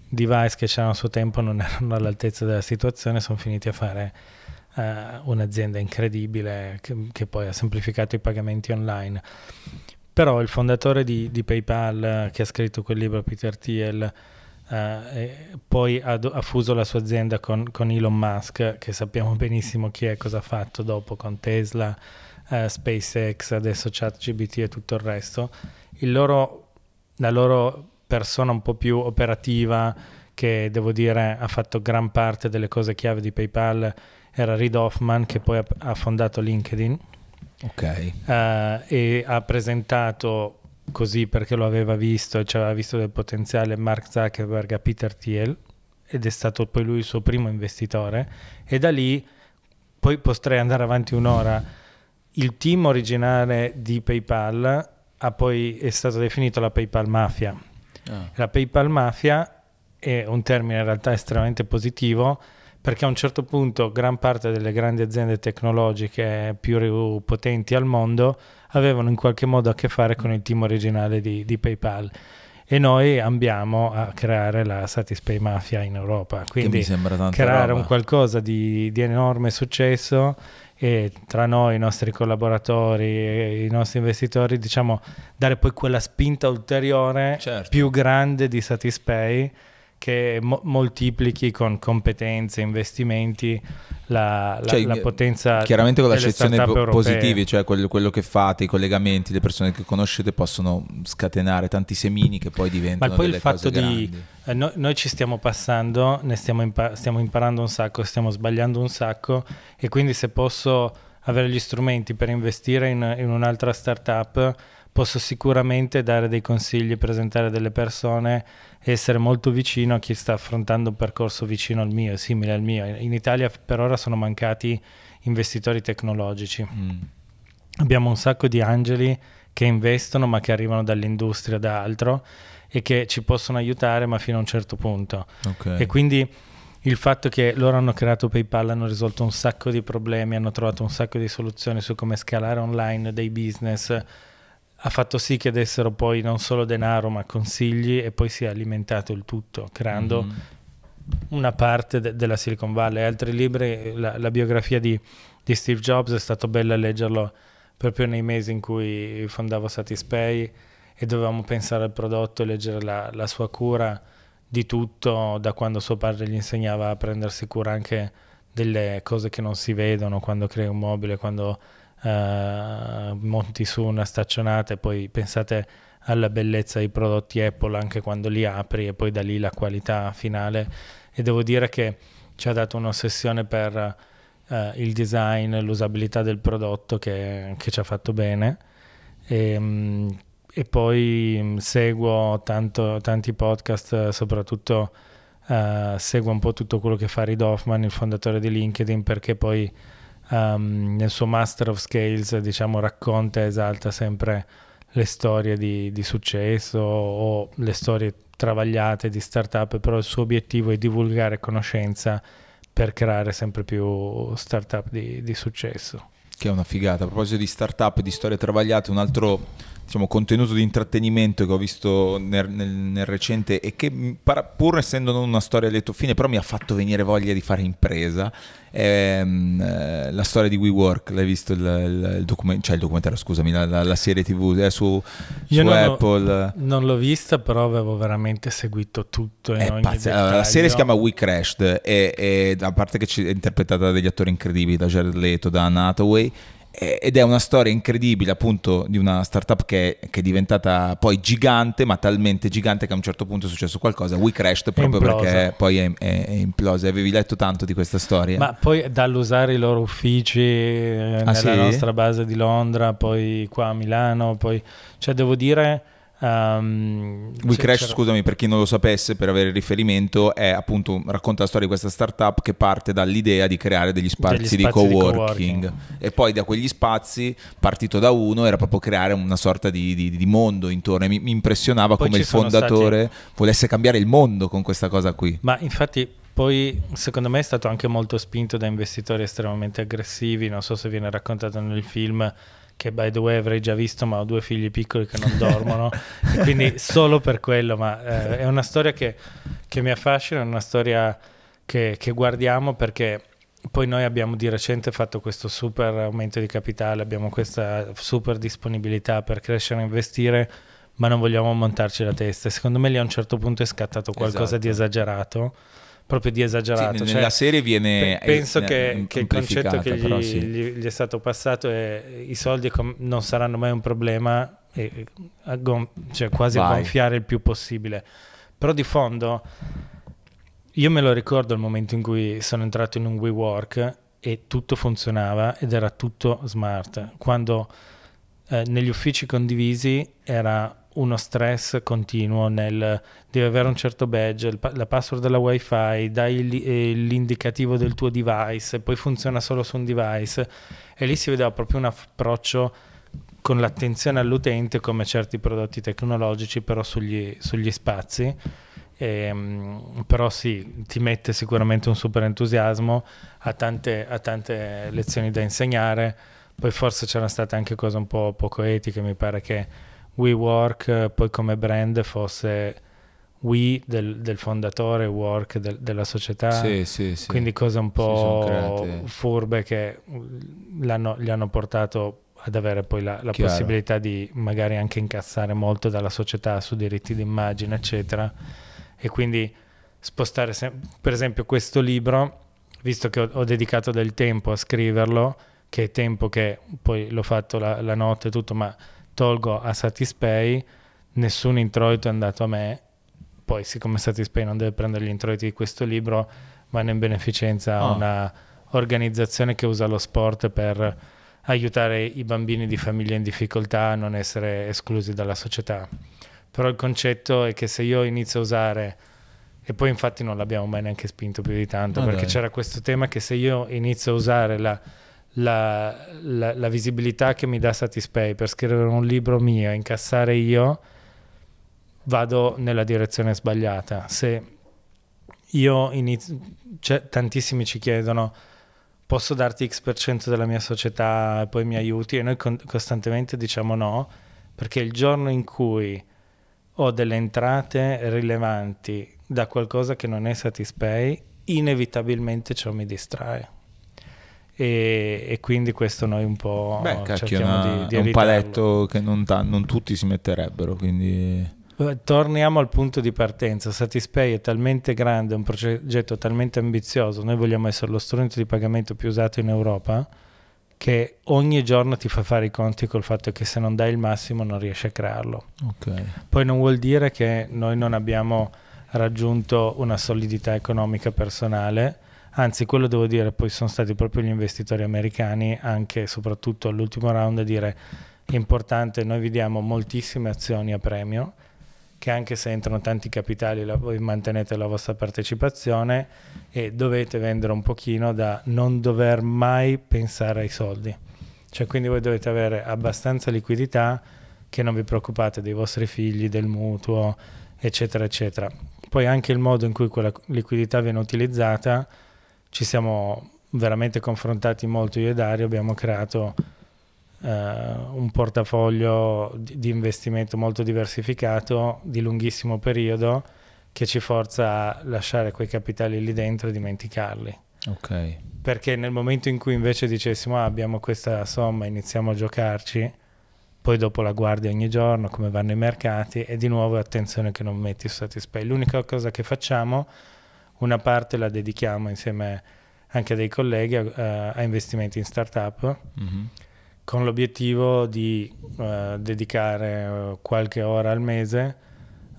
device che c'erano a suo tempo non erano all'altezza della situazione, sono finiti a fare uh, un'azienda incredibile che, che, poi ha semplificato i pagamenti online. Però il fondatore di, di PayPal, eh, che ha scritto quel libro, Peter Thiel, Uh, poi ha, ha, fuso la sua azienda con, con, Elon Musk, che sappiamo benissimo chi è, cosa ha fatto dopo con Tesla, uh, SpaceX, adesso ChatGBT e tutto il resto. Il loro, la loro persona un po' più operativa, che devo dire ha fatto gran parte delle cose chiave di PayPal, era Reid Hoffman, che poi ha, ha fondato LinkedIn. Ok. Uh, e ha presentato così perché lo aveva visto e ci cioè aveva visto del potenziale Mark Zuckerberg a Peter Thiel ed è stato poi lui il suo primo investitore e da lì poi potrei andare avanti un'ora. Il team originale di PayPal ha poi è stato definito la PayPal Mafia. Ah. La PayPal Mafia è un termine in realtà estremamente positivo perché a un certo punto gran parte delle grandi aziende tecnologiche più potenti al mondo avevano in qualche modo a che fare con il team originale di, di PayPal e noi andiamo a creare la Satispay Mafia in Europa. Quindi creare roba. un qualcosa di, di, enorme successo e tra noi, i nostri collaboratori, i nostri investitori, diciamo, dare poi quella spinta ulteriore certo. più grande di Satispay che mo- moltiplichi con competenze, investimenti la, la, cioè, la potenza chiaramente con l'accezione po- positiva, cioè quel, quello che fate, i collegamenti, le persone che conoscete possono scatenare tanti semini che poi diventano Ma poi il fatto di eh, no, noi ci stiamo passando, ne stiamo, impar- stiamo imparando un sacco, stiamo sbagliando un sacco e quindi se posso avere gli strumenti per investire in, in un'altra startup posso sicuramente dare dei consigli, presentare delle persone essere molto vicino a chi sta affrontando un percorso vicino al mio, simile al mio. In Italia per ora sono mancati investitori tecnologici. Mm. Abbiamo un sacco di angeli che investono ma che arrivano dall'industria, da altro e che ci possono aiutare ma fino a un certo punto. Okay. E quindi il fatto che loro hanno creato PayPal, hanno risolto un sacco di problemi, hanno trovato un sacco di soluzioni su come scalare online dei business ha fatto sì che dessero poi non solo denaro ma consigli e poi si è alimentato il tutto creando mm -hmm. una parte de della Silicon Valley. Altri libri, la, la biografia di, di, Steve Jobs è stato bello leggerlo proprio nei mesi in cui fondavo Satispay e dovevamo pensare al prodotto, e leggere la, la sua cura di tutto, da quando suo padre gli insegnava a prendersi cura anche delle cose che non si vedono, quando crea un mobile, quando eh, monti su una staccionata e poi pensate alla bellezza dei prodotti Apple anche quando li apri e poi da lì la qualità finale e devo dire che ci ha dato un'ossessione per eh, il design, l'usabilità del prodotto che, che, ci ha fatto bene e, ehm, e poi mm, seguo tanto, tanti podcast soprattutto eh, seguo un po' tutto quello che fa Reid Hoffman, il fondatore di LinkedIn perché poi um, nel suo Master of Scales diciamo, racconta e esalta sempre le storie di, di successo o le storie travagliate di startup, però il suo obiettivo è divulgare conoscenza per creare sempre più startup di, di successo. Che è una figata. A proposito di startup, di storie travagliate, un altro diciamo, contenuto di intrattenimento che ho visto nel, nel, nel recente e che mm, pur essendo non una storia a lieto fine però mi ha fatto venire voglia di fare impresa è um, ehm, eh, la storia di WeWork l'hai visto il, il, il, document- cioè il documentario scusami la, la, la serie tv è eh, su, su non Apple l'ho, non l'ho vista però avevo veramente seguito tutto è pazz- allora, la serie si chiama We Crashed e, e a parte che è interpretata da degli attori incredibili da Jared Leto da Hathaway eh, ed è una storia incredibile appunto di una startup che, che, è diventata poi gigante ma talmente gigante che a un certo punto è successo qualcosa We crashed proprio perché poi è, è, è implosa avevi letto tanto di questa storia ma poi dall'usare i loro uffici eh, ah, nella sì? nostra base di Londra poi qua a Milano poi cioè devo dire Um, ehm, We Crash, scusami per chi non lo sapesse, per avere riferimento, è appunto racconta la storia di questa startup che parte dall'idea di creare degli spazi, degli spazi di, co-working. di, co-working. e poi da quegli spazi, partito da uno, era proprio creare una sorta di, di, di mondo intorno. E mi, mi impressionava poi come il fondatore stati... volesse cambiare il mondo con questa cosa qui. Ma infatti poi secondo me è stato anche molto spinto da investitori estremamente aggressivi, non so se viene raccontato nel film che by the way avrei già visto, ma ho due figli piccoli che non dormono, quindi solo per quello, ma eh, è una storia che, che, mi affascina, è una storia che, che guardiamo perché poi noi abbiamo di recente fatto questo super aumento di capitale, abbiamo questa super disponibilità per crescere e investire, ma non vogliamo montarci la testa. Secondo me lì a un certo punto è scattato qualcosa esatto. di esagerato proprio di esagerato. Sì, cioè, nella serie viene... penso è, che, che, il concetto che gli, sì. gli, gli, è stato passato è i soldi com- non saranno mai un problema, e, a gon- cioè quasi Vai. a gonfiare il più possibile. Però di fondo, io me lo ricordo il momento in cui sono entrato in un WeWork e tutto funzionava ed era tutto smart. Quando eh, negli uffici condivisi era uno stress continuo nel devi avere un certo badge, il, la password della wifi, dai eh, l'indicativo del tuo device, poi funziona solo su un device e lì si vedeva proprio un approccio con l'attenzione all'utente come certi prodotti tecnologici però sugli, sugli spazi. E, ehm, però sì, ti mette sicuramente un super entusiasmo, ha tante, ha tante lezioni da insegnare, poi forse c'erano state anche cose un po' poco etiche, mi pare che WeWork eh, poi come brand fosse We del, del fondatore, Work del, della società. Sì, sì, sì. Quindi cose un po' furbe che gli hanno portato ad avere poi la, la possibilità di magari anche incassare molto dalla società su diritti d'immagine, eccetera. E quindi spostare, se- per esempio, questo libro, visto che ho, ho, dedicato del tempo a scriverlo, che è tempo che poi l'ho fatto la, la notte e tutto, ma tolgo a Satispay, nessun introito è andato a me, poi siccome Satispay non deve prendere gli introiti di questo libro, vanno in beneficenza a oh. una che usa lo sport per aiutare i bambini di famiglie in difficoltà a non essere esclusi dalla società. Però il concetto è che se io inizio a usare, e poi infatti non l'abbiamo mai neanche spinto più di tanto, oh perché dai. c'era questo tema che se io inizio a usare la la, la, la, visibilità che mi dà Satispay per scrivere un libro mio incassare io, vado nella direzione sbagliata. Se io inizio, cioè, tantissimi ci chiedono posso darti X% della mia società e poi mi aiuti e noi con, costantemente diciamo no, perché il giorno in cui ho delle entrate rilevanti da qualcosa che non è Satispay, inevitabilmente ciò mi distrae. E, e, quindi questo noi un po' Beh, cacchio, una, di, di è un paletto che non, ta- non tutti si metterebbero quindi... Eh, torniamo al punto di partenza, Satispay è talmente grande, è un progetto talmente ambizioso, noi vogliamo essere lo strumento di pagamento più usato in Europa che ogni giorno ti fa fare i conti col fatto che se non dai il massimo non riesci a crearlo. Okay. Poi non vuol dire che noi non abbiamo raggiunto una solidità economica personale, Anzi, quello devo dire, poi sono stati proprio gli investitori americani, anche e soprattutto all'ultimo round, a dire importante, noi vi diamo moltissime azioni a premio, che anche se entrano tanti capitali la, voi mantenete la vostra partecipazione e dovete vendere un pochino da non dover mai pensare ai soldi. Cioè quindi voi dovete avere abbastanza liquidità che non vi preoccupate dei vostri figli, del mutuo, eccetera, eccetera. Poi anche il modo in cui quella liquidità viene utilizzata ci siamo veramente confrontati molto io e Dario, abbiamo creato eh, un portafoglio di, di, investimento molto diversificato di lunghissimo periodo che ci forza a lasciare quei capitali lì dentro e dimenticarli. Okay. Perché nel momento in cui invece dicessimo ah, abbiamo questa somma, iniziamo a giocarci, poi dopo la guardi ogni giorno come vanno i mercati e di nuovo attenzione che non metti su Satispay. L'unica cosa che facciamo una parte la dedichiamo insieme anche a dei colleghi a, a investimenti in startup. Mm-hmm con l'obiettivo di uh, dedicare eh, qualche ora al mese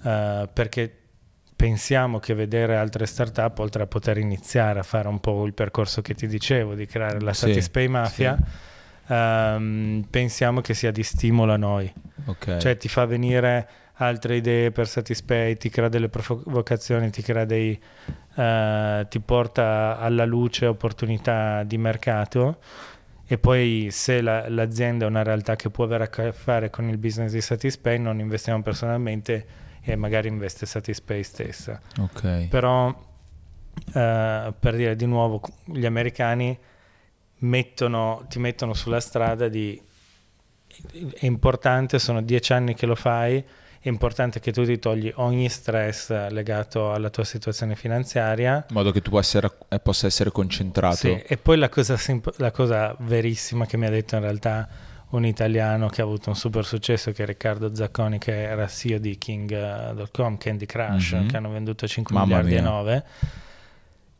uh, perché pensiamo che vedere altre startup oltre a poter iniziare a fare un po' il percorso che ti dicevo di creare la sì, Satispay Mafia, sì. um, pensiamo che sia di stimolo a noi. Okay. Cioè ti fa venire altre idee per Satispay, ti crea delle provocazioni, ti crea dei, eh, ti porta alla luce opportunità di mercato e poi se la, l'azienda è una realtà che può avere a che fare con il business di Satispay non investiamo personalmente e magari investe Satispay stessa. Okay. Però eh, per dire di nuovo gli americani mettono, ti mettono sulla strada di è importante, sono dieci anni che lo fai, è importante che tu ti togli ogni stress legato alla tua situazione finanziaria. In modo che tu possa essere, eh, possa essere concentrato. Sì, e poi la cosa, semp- la cosa verissima che mi ha detto in realtà un italiano che ha avuto un super successo che è Riccardo Zacconi che era CEO di King.com, Candy Crush, mm-hmm. che hanno venduto 5 Mamma miliardi mia. e 9.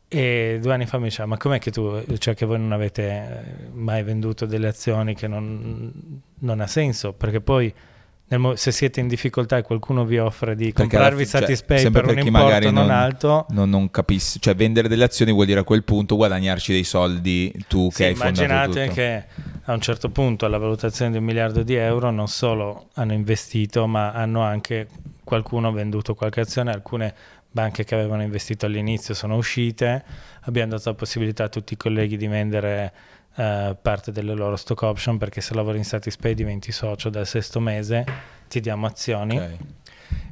E due anni fa mi diceva, ma com'è che tu, cioè che voi non avete eh, mai venduto delle azioni che non, non ha senso? Perché poi Mo- se siete in difficoltà e qualcuno vi offre di comprarvi cioè, Satispay per un importo non, non, alto non, non capisci, cioè vendere delle azioni vuol dire a quel punto guadagnarci dei soldi tu sì, che hai immaginate che a un certo punto alla valutazione di un miliardo di euro non solo hanno investito ma hanno anche qualcuno venduto qualche azione alcune banche che avevano investito all'inizio sono uscite abbiamo dato la possibilità a tutti i colleghi di vendere eh, parte delle loro stock option perché se lavori in Satispay diventi socio dal sesto mese, ti diamo azioni. Okay.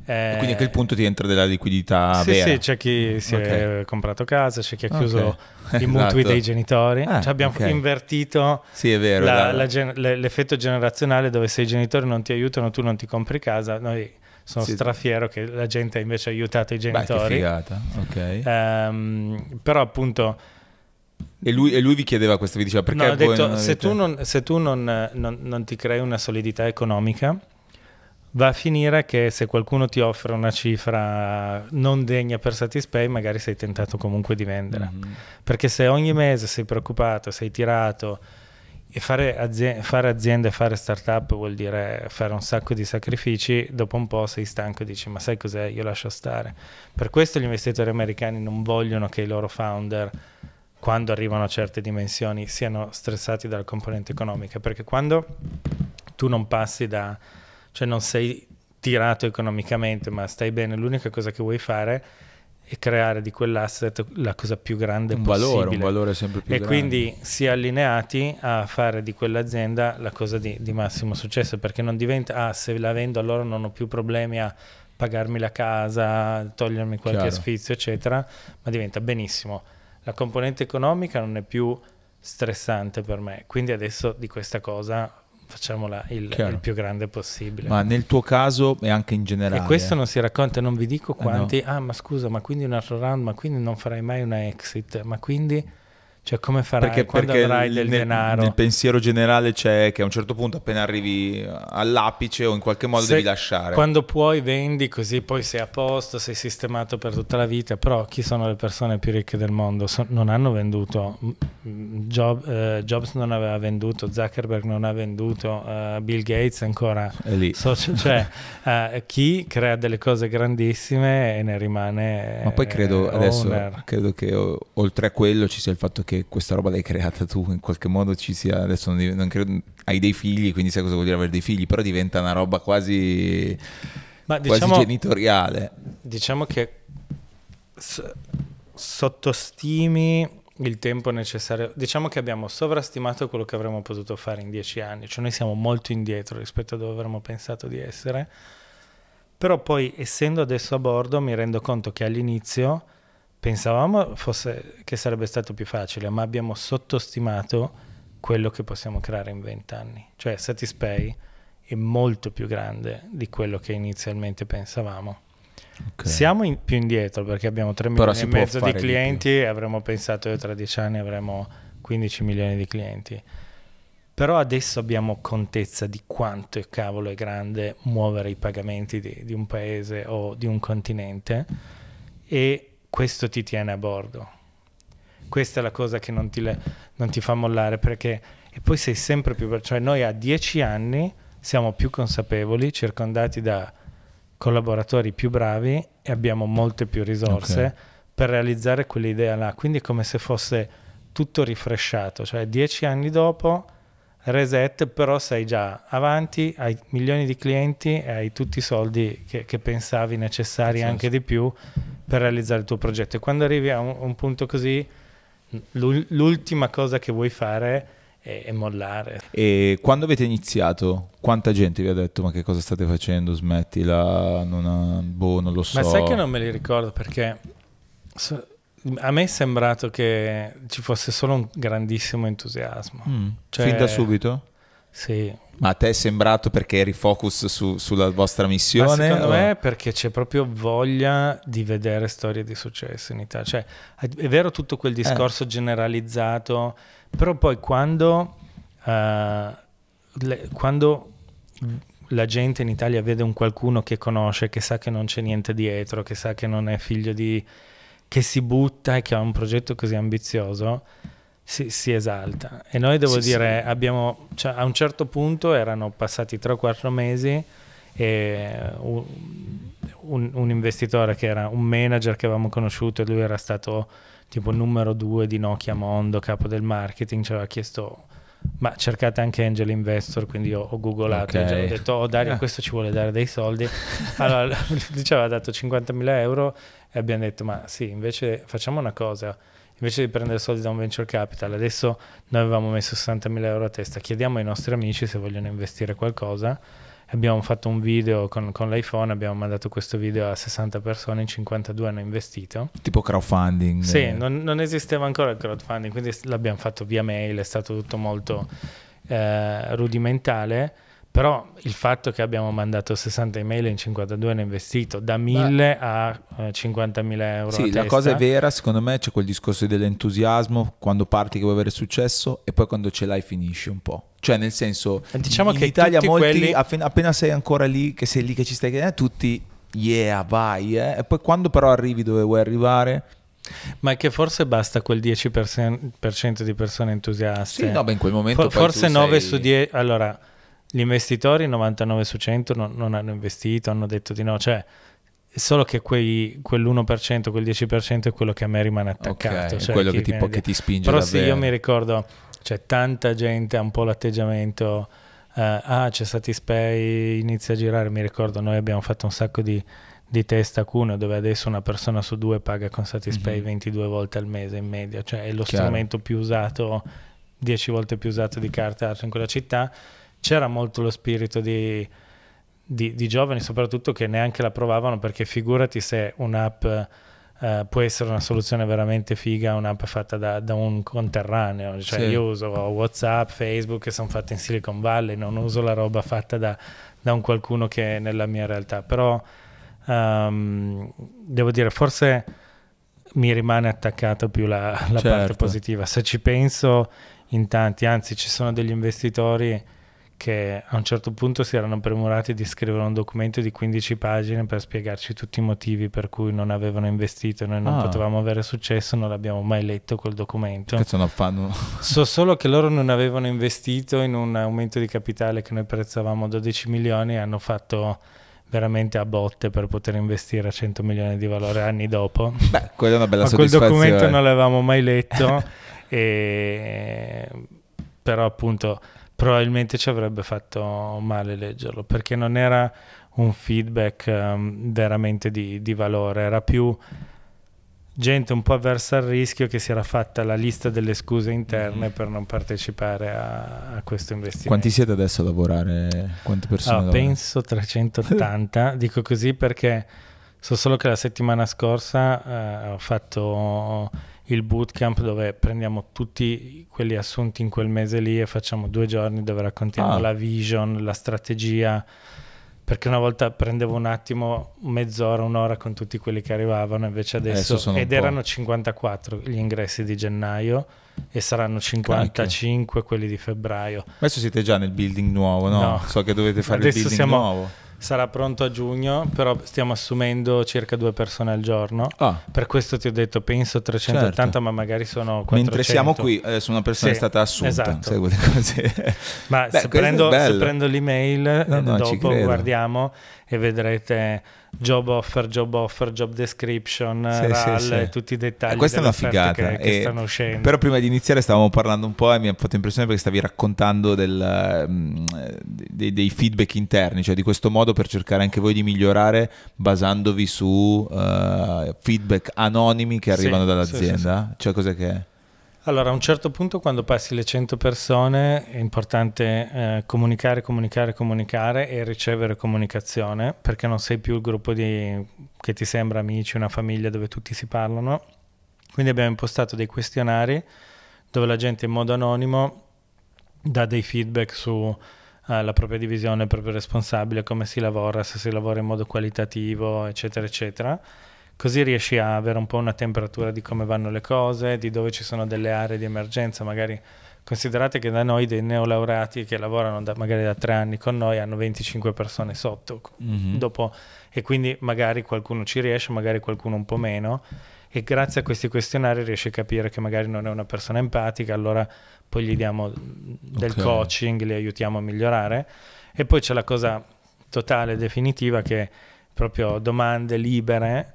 Eh, quindi a quel punto ti entra della liquidità sì, vera. Sì, c'è chi si okay. è comprato casa, c'è chi ha chiuso okay. i mutui esatto. dei genitori. Ah, cioè abbiamo okay. invertito sì, vero, la, la gen- l'effetto generazionale dove se i genitori non ti aiutano tu non ti compri casa. Noi sono sì. strafiero che la gente ha invece aiutato i genitori. Beh, che figata, ok. Um, però appunto e lui, e lui, vi chiedeva questo, vi diceva perché... No, detto, non se, tu non, se tu, non, eh, non, non, ti crei una solidità economica, va a finire che se qualcuno ti offre una cifra non degna per Satispay, magari sei tentato comunque di vendere. Mm-hmm. Perché se ogni mese sei preoccupato, sei tirato, e fare, aziende, fare aziende, fare startup vuol dire fare un sacco di sacrifici, dopo un po' sei stanco e dici ma sai cos'è, io lascio stare. Per questo gli investitori americani non vogliono che i loro founder quando arrivano a certe dimensioni siano stressati dalla componente economica, perché quando tu non passi da, cioè non sei tirato economicamente, ma stai bene, l'unica cosa che vuoi fare è creare di quell'asset la cosa più grande un possibile. Valore, un valore sempre più e grande. E quindi si è allineati a fare di quell'azienda la cosa di, di massimo successo, perché non diventa, ah, se la vendo allora non ho più problemi a pagarmi la casa, togliermi qualche Chiaro. sfizio, eccetera, ma diventa benissimo la componente economica non è più stressante per me, quindi adesso di questa cosa facciamola il, il, più grande possibile. Ma nel tuo caso e anche in generale. E questo non si racconta, non vi dico quanti, eh no. ah ma scusa, ma quindi un altro round, ma quindi non farai mai una exit, ma quindi cioè, come farai perché, quando perché avrai del nel, denaro? Il pensiero generale c'è che a un certo punto, appena arrivi all'apice o in qualche modo se, devi lasciare. Quando puoi, vendi così poi sei a posto, sei sistemato per tutta la vita. Però chi sono le persone più ricche del mondo? So, non hanno venduto. Job, eh, Jobs non aveva venduto, Zuckerberg non ha venduto, eh, Bill Gates ancora. È lì. So, cioè, eh, chi crea delle cose grandissime e ne rimane. Ma poi credo eh, owner. adesso credo che oltre a quello ci sia il fatto che che questa roba l'hai creata tu, in qualche modo ci sia, adesso non, non credo, hai dei figli, quindi sai cosa vuol dire avere dei figli, però diventa una roba quasi, Ma diciamo, quasi genitoriale. Diciamo che s- sottostimi il tempo necessario, diciamo che abbiamo sovrastimato quello che avremmo potuto fare in dieci anni, cioè noi siamo molto indietro rispetto a dove avremmo pensato di essere, però poi essendo adesso a bordo mi rendo conto che all'inizio Pensavamo fosse, che sarebbe stato più facile, ma abbiamo sottostimato quello che possiamo creare in 20 anni. Cioè Satispay è molto più grande di quello che inizialmente pensavamo. Okay. Siamo in, più indietro perché abbiamo 3 Però milioni e mezzo di clienti di e avremmo pensato che tra 10 anni avremo 15 milioni di clienti. Però adesso abbiamo contezza di quanto è cavolo è grande muovere i pagamenti di, di un paese o di un continente e questo ti tiene a bordo. Questa è la cosa che non ti, le, non ti fa mollare perché e poi sei sempre più... cioè noi a dieci anni siamo più consapevoli, circondati da collaboratori più bravi e abbiamo molte più risorse okay. per realizzare quell'idea là. Quindi è come se fosse tutto rifresciato, cioè dieci anni dopo reset, però sei già avanti, hai milioni di clienti e hai tutti i soldi che, che pensavi necessari anche di più per realizzare il tuo progetto. E quando arrivi a un, un punto così, l'ultima cosa che vuoi fare è, è, mollare. E quando avete iniziato, quanta gente vi ha detto ma che cosa state facendo, smettila, non, ha, boh, non lo so. Ma sai che non me li ricordo perché... So, a me è sembrato che ci fosse solo un grandissimo entusiasmo. Mm. Cioè, Fin da subito? Sì. Ma a te è sembrato perché eri focus su, sulla vostra missione? Ma secondo o... me perché c'è proprio voglia di vedere storie di successo in Italia. Cioè, è vero tutto quel eh. discorso eh. generalizzato, però poi quando, uh, le, quando la gente in Italia vede un qualcuno che conosce, che sa che non c'è niente dietro, che sa che non è figlio di che si butta e che ha un progetto così ambizioso si, si esalta. E noi devo sì, dire, sì. abbiamo, cioè, a un certo punto erano passati 3-4 mesi e un, un, investitore che era un manager che avevamo conosciuto e lui era stato tipo numero 2 di Nokia Mondo, capo del marketing, ci aveva chiesto ma cercate anche Angel Investor, quindi io ho googolato okay. ho detto oh Dario eh. questo ci vuole dare dei soldi, allora lui ci aveva dato 50.000 euro e abbiamo detto, ma sì, invece facciamo una cosa, invece di prendere soldi da un venture capital, adesso noi avevamo messo 60.000 euro a testa, chiediamo ai nostri amici se vogliono investire qualcosa. Abbiamo fatto un video con, con l'iPhone, abbiamo mandato questo video a 60 persone, in 52 hanno investito. Tipo crowdfunding. Sì, eh. non, non, esisteva ancora il crowdfunding, quindi l'abbiamo fatto via mail, è stato tutto molto eh, rudimentale però il fatto che abbiamo mandato 60 email in 52 hanno investito da 1000 Beh. a 50.000 eh, euro. Sì, la cosa è vera, secondo me c'è quel discorso dell'entusiasmo, quando parti che vuoi avere successo e poi quando ce l'hai finisci un po'. Cioè nel senso, eh, diciamo in che Italia molti, quelli... appena sei ancora lì, che sei lì che ci stai chiedendo, eh, tutti, yeah, vai, eh. e poi quando però arrivi dove vuoi arrivare, ma è che forse basta quel 10% di persone entusiaste. Sì, no, beh, in quel momento. For forse 9 sei... su 10. Allora, gli investitori 99 su 100 non, non, hanno investito, hanno detto di no, cioè solo che quei, quell'1%, quel 10% è quello che a me rimane attaccato. Okay, cioè, quello che, tipo, che ti spinge Però davvero. sì, io mi ricordo, cioè tanta gente ha un po' l'atteggiamento... Uh, ah c'è Satispay inizia a girare mi ricordo noi abbiamo fatto un sacco di, di test a Cuneo dove adesso una persona su due paga con Satispay mm-hmm. 22 volte al mese in media cioè è lo Chiaro. strumento più usato 10 volte più usato di carta in quella città c'era molto lo spirito di, di, di, giovani, soprattutto che neanche la provavano, perché figurati se un'app eh, può essere una soluzione veramente figa, un'app fatta da, da un conterraneo. Cioè sì. io uso WhatsApp, Facebook che sono fatte in Silicon Valley, non uso la roba fatta da, da un qualcuno che è nella mia realtà. Però um, devo dire, forse mi rimane attaccata più la, la certo. parte positiva. Se ci penso in tanti, anzi ci sono degli investitori che a un certo punto si erano premurati di scrivere un documento di 15 pagine per spiegarci tutti i motivi per cui non avevano investito, noi non ah. potevamo avere successo, non l'abbiamo mai letto quel documento. Cazzo fanno. so solo che loro non avevano investito in un aumento di capitale che noi prezzavamo 12 milioni e hanno fatto veramente a botte per poter investire a 100 milioni di valore anni dopo. Beh, quella è una bella Ma quel documento non l'avevamo mai letto e... però appunto probabilmente ci avrebbe fatto male leggerlo perché non era un feedback um, veramente di, di, valore, era più gente un po' avversa al rischio che si era fatta la lista delle scuse interne mm. per non partecipare a, a, questo investimento. Quanti siete adesso a lavorare? Quante persone? Allora, ah, penso 380, dico così perché so solo che la settimana scorsa uh, ho fatto il bootcamp dove prendiamo tutti quelli assunti in quel mese lì e facciamo due giorni dove raccontiamo ah. la vision, la strategia, perché una volta prendevo un attimo mezz'ora, un'ora con tutti quelli che arrivavano, invece adesso, adesso ed erano 54 gli ingressi di gennaio e saranno 55 Anche. quelli di febbraio. Adesso siete già nel building nuovo, no? no. So che dovete fare adesso il building siamo... nuovo sarà pronto a giugno, però stiamo assumendo circa due persone al giorno. Ah. Per questo ti ho detto, penso 380, certo. ma magari sono 400. Mentre siamo qui, adesso una persona sì, è stata assunta. Esatto. ma Beh, se, prendo, se, prendo, l'email, no, no, dopo guardiamo e vedrete job offer, job offer, job description, sì, RAL, sì, sì. tutti i dettagli. Eh, questa è una figata. Che, che stanno uscendo. Però prima di iniziare stavamo parlando un po' e mi ha fatto impressione perché stavi raccontando del, um, dei, dei, feedback interni, cioè di questo modo per cercare anche voi di migliorare basandovi su uh, feedback anonimi che arrivano dall'azienda. Cioè cos'è che è? Allora, a un certo punto quando passi le 100 persone è importante eh, comunicare, comunicare, comunicare e ricevere comunicazione perché non sei più il gruppo di, che ti sembra amici, una famiglia dove tutti si parlano. Quindi abbiamo impostato dei questionari dove la gente in modo anonimo dà dei feedback sulla eh, propria divisione, il proprio responsabile, come si lavora, se si lavora in modo qualitativo, eccetera, eccetera così riesci a avere un po' una temperatura di come vanno le cose, di dove ci sono delle aree di emergenza, magari considerate che da noi dei neolaureati che lavorano da, magari da tre anni con noi hanno 25 persone sotto mm-hmm. dopo, e quindi magari qualcuno ci riesce, magari qualcuno un po' meno e grazie a questi questionari riesci a capire che magari non è una persona empatica, allora poi gli diamo del okay. coaching, li aiutiamo a migliorare e poi c'è la cosa totale, definitiva che proprio domande libere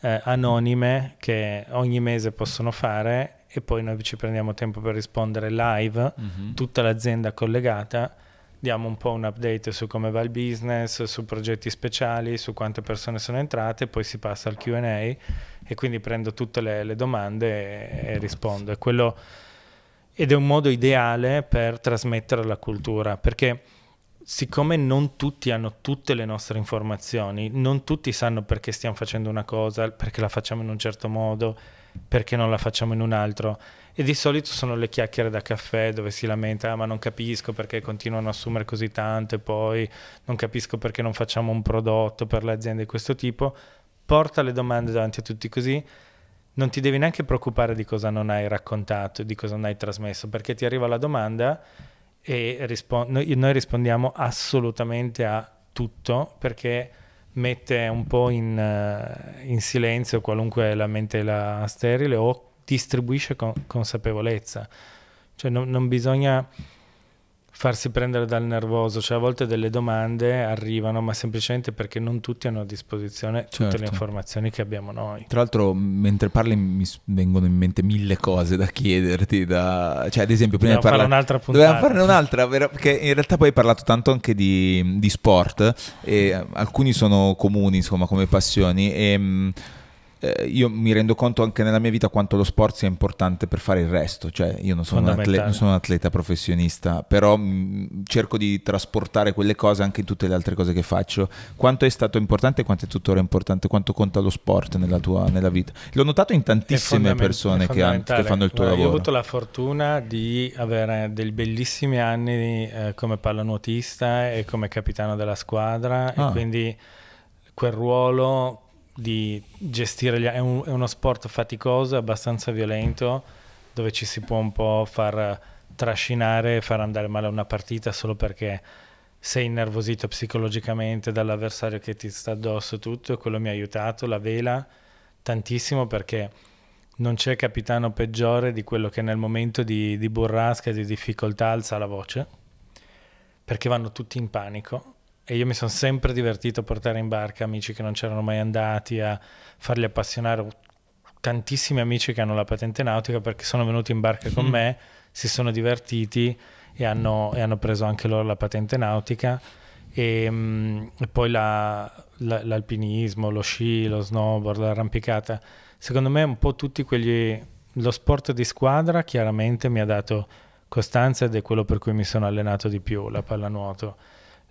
eh, anonime che ogni mese possono fare e poi noi ci prendiamo tempo per rispondere live, mm-hmm. tutta l'azienda collegata, diamo un po' un update su come va il business, su progetti speciali, su quante persone sono entrate, poi si passa al QA e quindi prendo tutte le, le domande e, e rispondo. È quello, ed è un modo ideale per trasmettere la cultura, perché siccome non tutti hanno tutte le nostre informazioni, non tutti sanno perché stiamo facendo una cosa, perché la facciamo in un certo modo, perché non la facciamo in un altro. E di solito sono le chiacchiere da caffè dove si lamenta, ah, ma non capisco perché continuano a assumere così tanto e poi non capisco perché non facciamo un prodotto per le aziende di questo tipo. Porta le domande davanti a tutti così non ti devi neanche preoccupare di cosa non hai raccontato, di cosa non hai trasmesso, perché ti arriva la domanda e rispo- noi, noi rispondiamo assolutamente a tutto perché mette un po' in, uh, in, silenzio qualunque lamentela sterile o distribuisce con- consapevolezza. Cioè non, non bisogna farsi prendere dal nervoso, cioè a volte delle domande arrivano, ma semplicemente perché non tutti hanno a disposizione tutte certo. le informazioni che abbiamo noi. Tra l'altro, mentre parli mi vengono in mente mille cose da chiederti, da... cioè ad esempio prima Dobbiamo parlare... fare un'altra puntata. Dobbiamo farne un'altra, perché in realtà poi hai parlato tanto anche di, di sport e eh, alcuni sono comuni, insomma, come passioni e mm, eh, io mi rendo conto anche nella mia vita quanto lo sport sia importante per fare il resto, cioè io non sono, un atleta, non sono un atleta, professionista, però mh, mm, cerco di trasportare quelle cose anche in tutte le altre cose che faccio. Quanto è stato importante e quanto è tuttora importante, quanto conta lo sport nella tua nella vita? L'ho notato in tantissime persone che, hanno, che, fanno il tuo Guarda, lavoro. Io ho avuto la fortuna di avere dei bellissimi anni eh, come pallanuotista e come capitano della squadra ah. e quindi quel ruolo di gestire gli, è, un, è, uno sport faticoso, abbastanza violento, dove ci si può un po' far trascinare, far andare male una partita solo perché sei innervosito psicologicamente dall'avversario che ti sta addosso tutto e quello mi ha aiutato, la vela tantissimo perché non c'è capitano peggiore di quello che nel momento di, di burrasca e di difficoltà alza la voce perché vanno tutti in panico e io mi sono sempre divertito a portare in barca amici che non c'erano mai andati, a farli appassionare. Ho tantissimi amici che hanno la patente nautica perché sono venuti in barca con mm. me, si sono divertiti e hanno, e hanno, preso anche loro la patente nautica. E, ehm, e poi la, la, l'alpinismo, lo sci, lo snowboard, l'arrampicata. Secondo me un po' tutti quegli... Lo sport di squadra chiaramente mi ha dato costanza ed è quello per cui mi sono allenato di più, la pallanuoto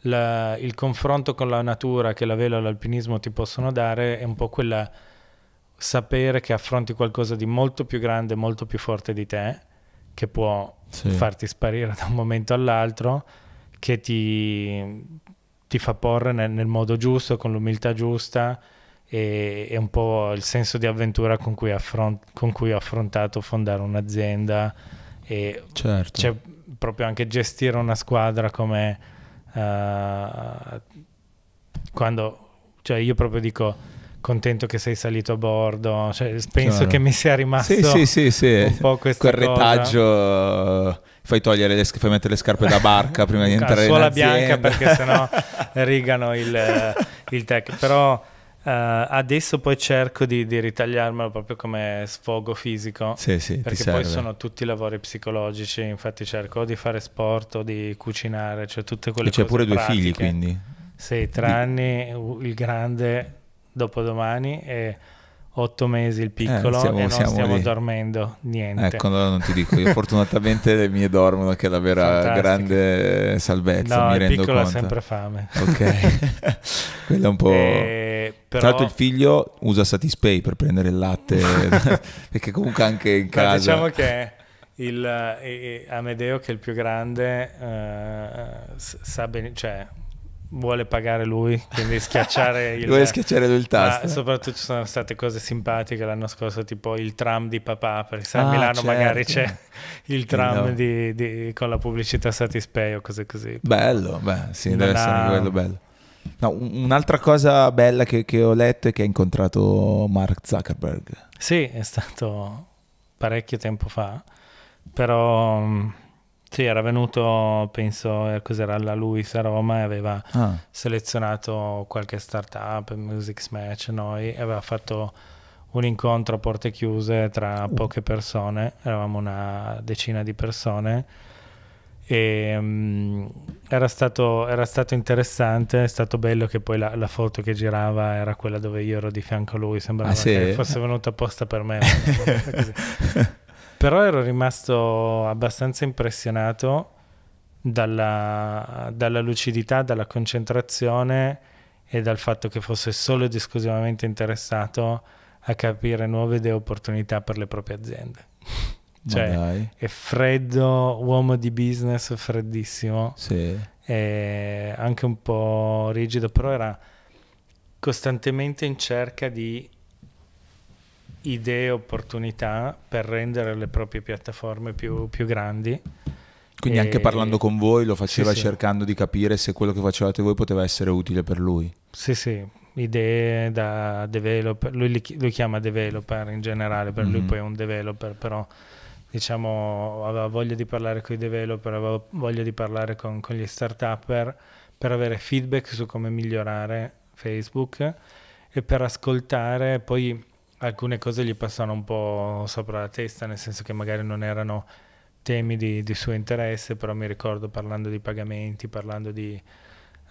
la, il confronto con la natura che la vela e l'alpinismo ti possono dare è un po' quel sapere che affronti qualcosa di molto più grande, molto più forte di te, che può sì. farti sparire da un momento all'altro, che ti, ti fa porre nel, nel, modo giusto, con l'umiltà giusta e, e, un po' il senso di avventura con cui, affront, con cui ho affrontato fondare un'azienda e certo. proprio anche gestire una squadra come eh, quando, cioè io proprio dico contento che sei salito a bordo, cioè, penso cioè, che mi sia rimasto sì, sì, sì, un po' questo quel retaggio. Fai togliere le, fai mettere le scarpe da barca prima di entrare in azienda. Suola bianca perché sennò rigano il, il tech. Però eh, adesso poi cerco di, di, ritagliarmelo proprio come sfogo fisico. Sì, sì, perché poi sono tutti lavori psicologici, infatti cerco di fare sport o di cucinare, cioè tutte quelle e cose. c'è pure pratiche. due figli quindi? Sì, tre anni, il grande dopodomani e otto mesi il piccolo eh, siamo, e non stiamo lì. dormendo niente. Ecco, no, non ti dico, io fortunatamente le mie dormono che è la vera Fantastica. grande salvezza, no, mi rendo conto. il piccolo ha sempre fame. Ok, quello è un po'... E però... Tra l'altro il figlio usa Satispay per prendere il latte, perché comunque anche in casa... diciamo che il, eh, Amedeo, che è il più grande, eh, sa bene, cioè, vuole pagare lui, quindi schiacciare il... vuole schiacciare lui il tasto. Eh. soprattutto ci sono state cose simpatiche l'anno scorso, tipo il tram di papà, perché se a ah, Milano certo. magari c'è il tram no. di, di, con la pubblicità Satispay o cose così. Bello, beh, sì, deve ha... essere quello bello. No, un'altra cosa bella che, che, ho letto è che hai incontrato Mark Zuckerberg. Sì, è stato parecchio tempo fa, però mm, sì, era venuto, penso, eh, cos'era alla Luis a Roma e aveva ah. selezionato qualche startup, Music Smash, noi, e aveva fatto un incontro a porte chiuse tra oh. poche persone, eravamo una decina di persone e, um, era, stato, era, stato, interessante, è stato bello che poi la, la, foto che girava era quella dove io ero di fianco a lui, sembrava ah, sì? che fosse venuto apposta per me. Però ero rimasto abbastanza impressionato dalla, dalla lucidità, dalla concentrazione e dal fatto che fosse solo ed esclusivamente interessato a capire nuove idee e opportunità per le proprie aziende. Cioè, è freddo, uomo di business, freddissimo. Sì. anche un po' rigido, però era costantemente in cerca di idee opportunità per rendere le proprie piattaforme più, più grandi. Quindi e, anche parlando con voi lo faceva sì, cercando sì. di capire se quello che facevate voi poteva essere utile per lui. Sì, sì, idee da developer, lui lo chiama developer in generale, per mm-hmm. lui poi è un developer, però diciamo, avevo voglia di parlare con i developer, aveva voglia di parlare con, con gli start-upper per avere feedback su come migliorare Facebook e per ascoltare poi alcune cose gli passano un po' sopra la testa, nel senso che magari non erano temi di, di suo interesse, però mi ricordo parlando di pagamenti, parlando di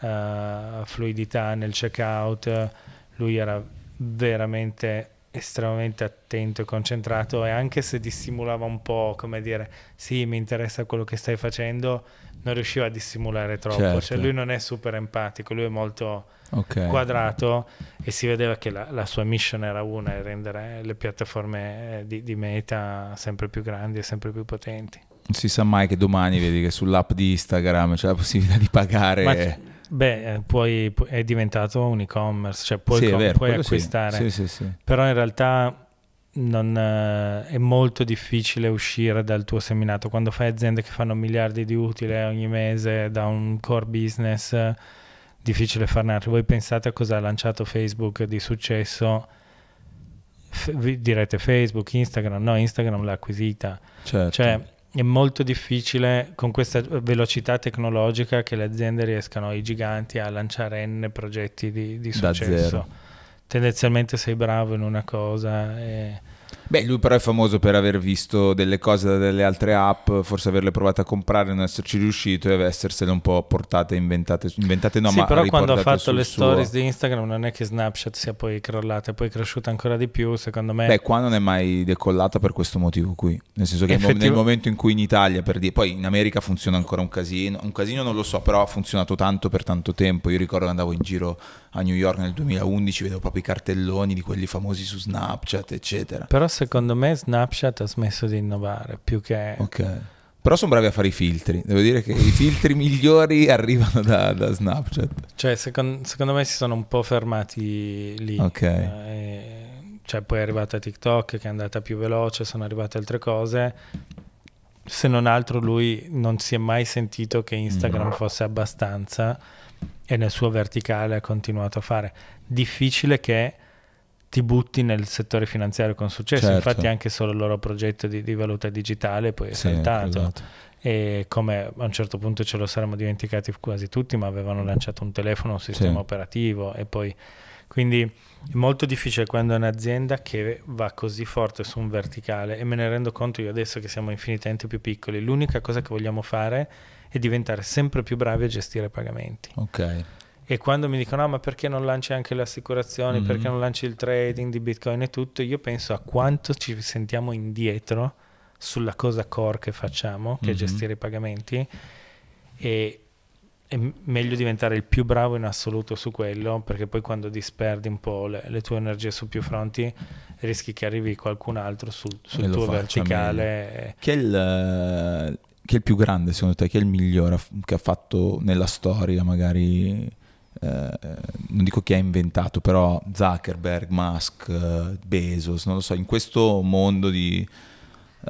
uh, fluidità nel checkout, lui era veramente estremamente attento e concentrato e anche se dissimulava un po', come dire, sì, mi interessa quello che stai facendo, non riusciva a dissimulare troppo. Cioè, certo. Cioè, lui non è super empatico, lui è molto okay. quadrato e si vedeva che la, la, sua mission era una, rendere le piattaforme eh, di, di meta sempre più grandi e sempre più potenti. Non si sa mai che domani vedi che sull'app di Instagram c'è la possibilità di pagare. Ma Beh, eh, puoi, è diventato un e-commerce, cioè puoi, sì, com- vero, puoi acquistare, sì. Sì, sì, però in realtà non, eh, è molto difficile uscire dal tuo seminato. Quando fai aziende che fanno miliardi di utile ogni mese da un core business, difficile farne altri. Voi pensate a cosa ha lanciato Facebook di successo? F- direte Facebook, Instagram, no, Instagram l'ha acquisita. Certo. Cioè, è molto difficile con questa velocità tecnologica che le aziende riescano, i giganti, a lanciare N progetti di, di successo. Tendenzialmente sei bravo in una cosa. E Beh, lui però è famoso per aver visto delle cose da delle altre app, forse averle provate a comprare, non esserci riuscito e essersele un po' portate, inventate, inventate no, sì, ma però quando ha fatto le stories suo... di Instagram non è che Snapchat sia poi crollata, è poi cresciuta ancora di più, secondo me. Beh, qua non è mai decollata per questo motivo qui, nel senso che Effettiv- nel momento in cui in Italia, per dire, poi in America funziona ancora un casino, un casino non lo so, però ha funzionato tanto per tanto tempo, io ricordo che andavo in giro a New York nel 2011, vedevo proprio i cartelloni di quelli famosi su Snapchat, eccetera. Però secondo me Snapchat ha smesso di innovare più che... Ok. Però sono bravi a fare i filtri, devo dire che i filtri migliori arrivano da, da Snapchat. Cioè, secondo, secondo me si sono un po' fermati lì. Ok. Eh, cioè, poi è arrivata TikTok che è andata più veloce, sono arrivate altre cose. Se non altro lui non si è mai sentito che Instagram fosse abbastanza e nel suo verticale ha continuato a fare. Difficile che ti butti nel settore finanziario con successo, certo. infatti anche solo il loro progetto di, di valuta digitale poi è sì, saltato. Esatto. E come a un certo punto ce lo saremmo dimenticati quasi tutti, ma avevano lanciato un telefono, un sistema sì. operativo e poi... Quindi è molto difficile quando è un'azienda che va così forte su un verticale e me ne rendo conto io adesso che siamo infinitamente più piccoli. L'unica cosa che vogliamo fare è e diventare sempre più bravi a gestire pagamenti. Ok. E quando mi dicono, ah, ma perché non lanci anche le assicurazioni, mm-hmm. perché non lanci il trading di Bitcoin e tutto, io penso a quanto ci sentiamo indietro sulla cosa core che facciamo, che mm-hmm. è gestire i pagamenti, e è meglio diventare il più bravo in assoluto su quello, perché poi quando disperdi un po' le, le tue energie su più fronti, rischi che arrivi qualcun altro sul, sul tuo verticale. Meglio. Che il, chi è il più grande secondo te? Chi è il migliore che ha fatto nella storia magari... Eh, non dico chi ha inventato, però Zuckerberg, Musk, eh, Bezos, non lo so, in questo mondo di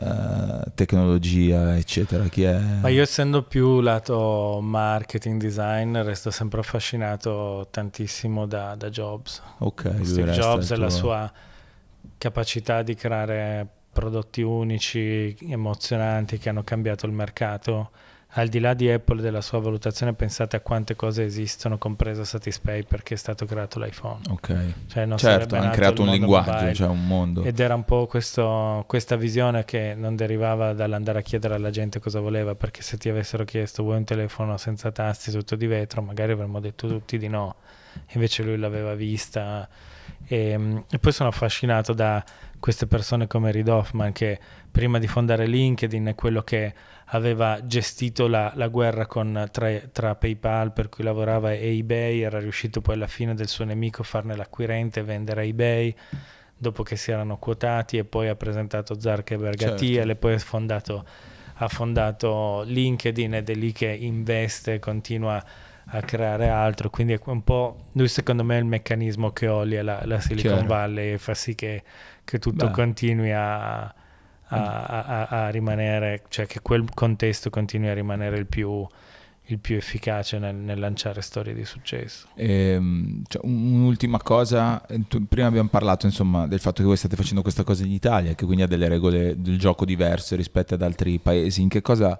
eh, tecnologia, eccetera, chi è? Ma io essendo più lato marketing, design, resto sempre affascinato tantissimo da, da Jobs. Ok, Steve Jobs e la sua capacità di creare prodotti unici, emozionanti che hanno cambiato il mercato. Al di là di Apple e della sua valutazione, pensate a quante cose esistono, compreso Satispay, perché è stato creato l'iPhone. Ok. Cioè, non certo, hanno creato un linguaggio, mobile. cioè un mondo. Ed era un po' questo, questa visione che non derivava dall'andare a chiedere alla gente cosa voleva, perché se ti avessero chiesto vuoi un telefono senza tasti, tutto di vetro, magari avremmo detto tutti di no. Invece lui l'aveva vista e, ehm, e, poi sono affascinato da queste persone come Reid Hoffman che prima di fondare LinkedIn è quello che aveva gestito la, la guerra con, tra, tra, PayPal per cui lavorava e eBay, era riuscito poi alla fine del suo nemico a farne l'acquirente e vendere a eBay dopo che si erano quotati e poi ha presentato Zuckerberg certo. a Thiel e poi fondato, ha fondato LinkedIn ed è lì che investe, continua a a creare altro. Quindi è un po' lui, secondo me, il meccanismo che olia la, la Silicon Chiaro. Valley e fa sì che, che tutto Beh. continui a, mm. a, a, a, rimanere, cioè che quel contesto continui a rimanere il più, il più efficace nel, nel, lanciare storie di successo. E, ehm, cioè, un'ultima cosa, eh, prima abbiamo parlato insomma, del fatto che voi state facendo questa cosa in Italia, che quindi ha delle regole del gioco diverse rispetto ad altri paesi. In che cosa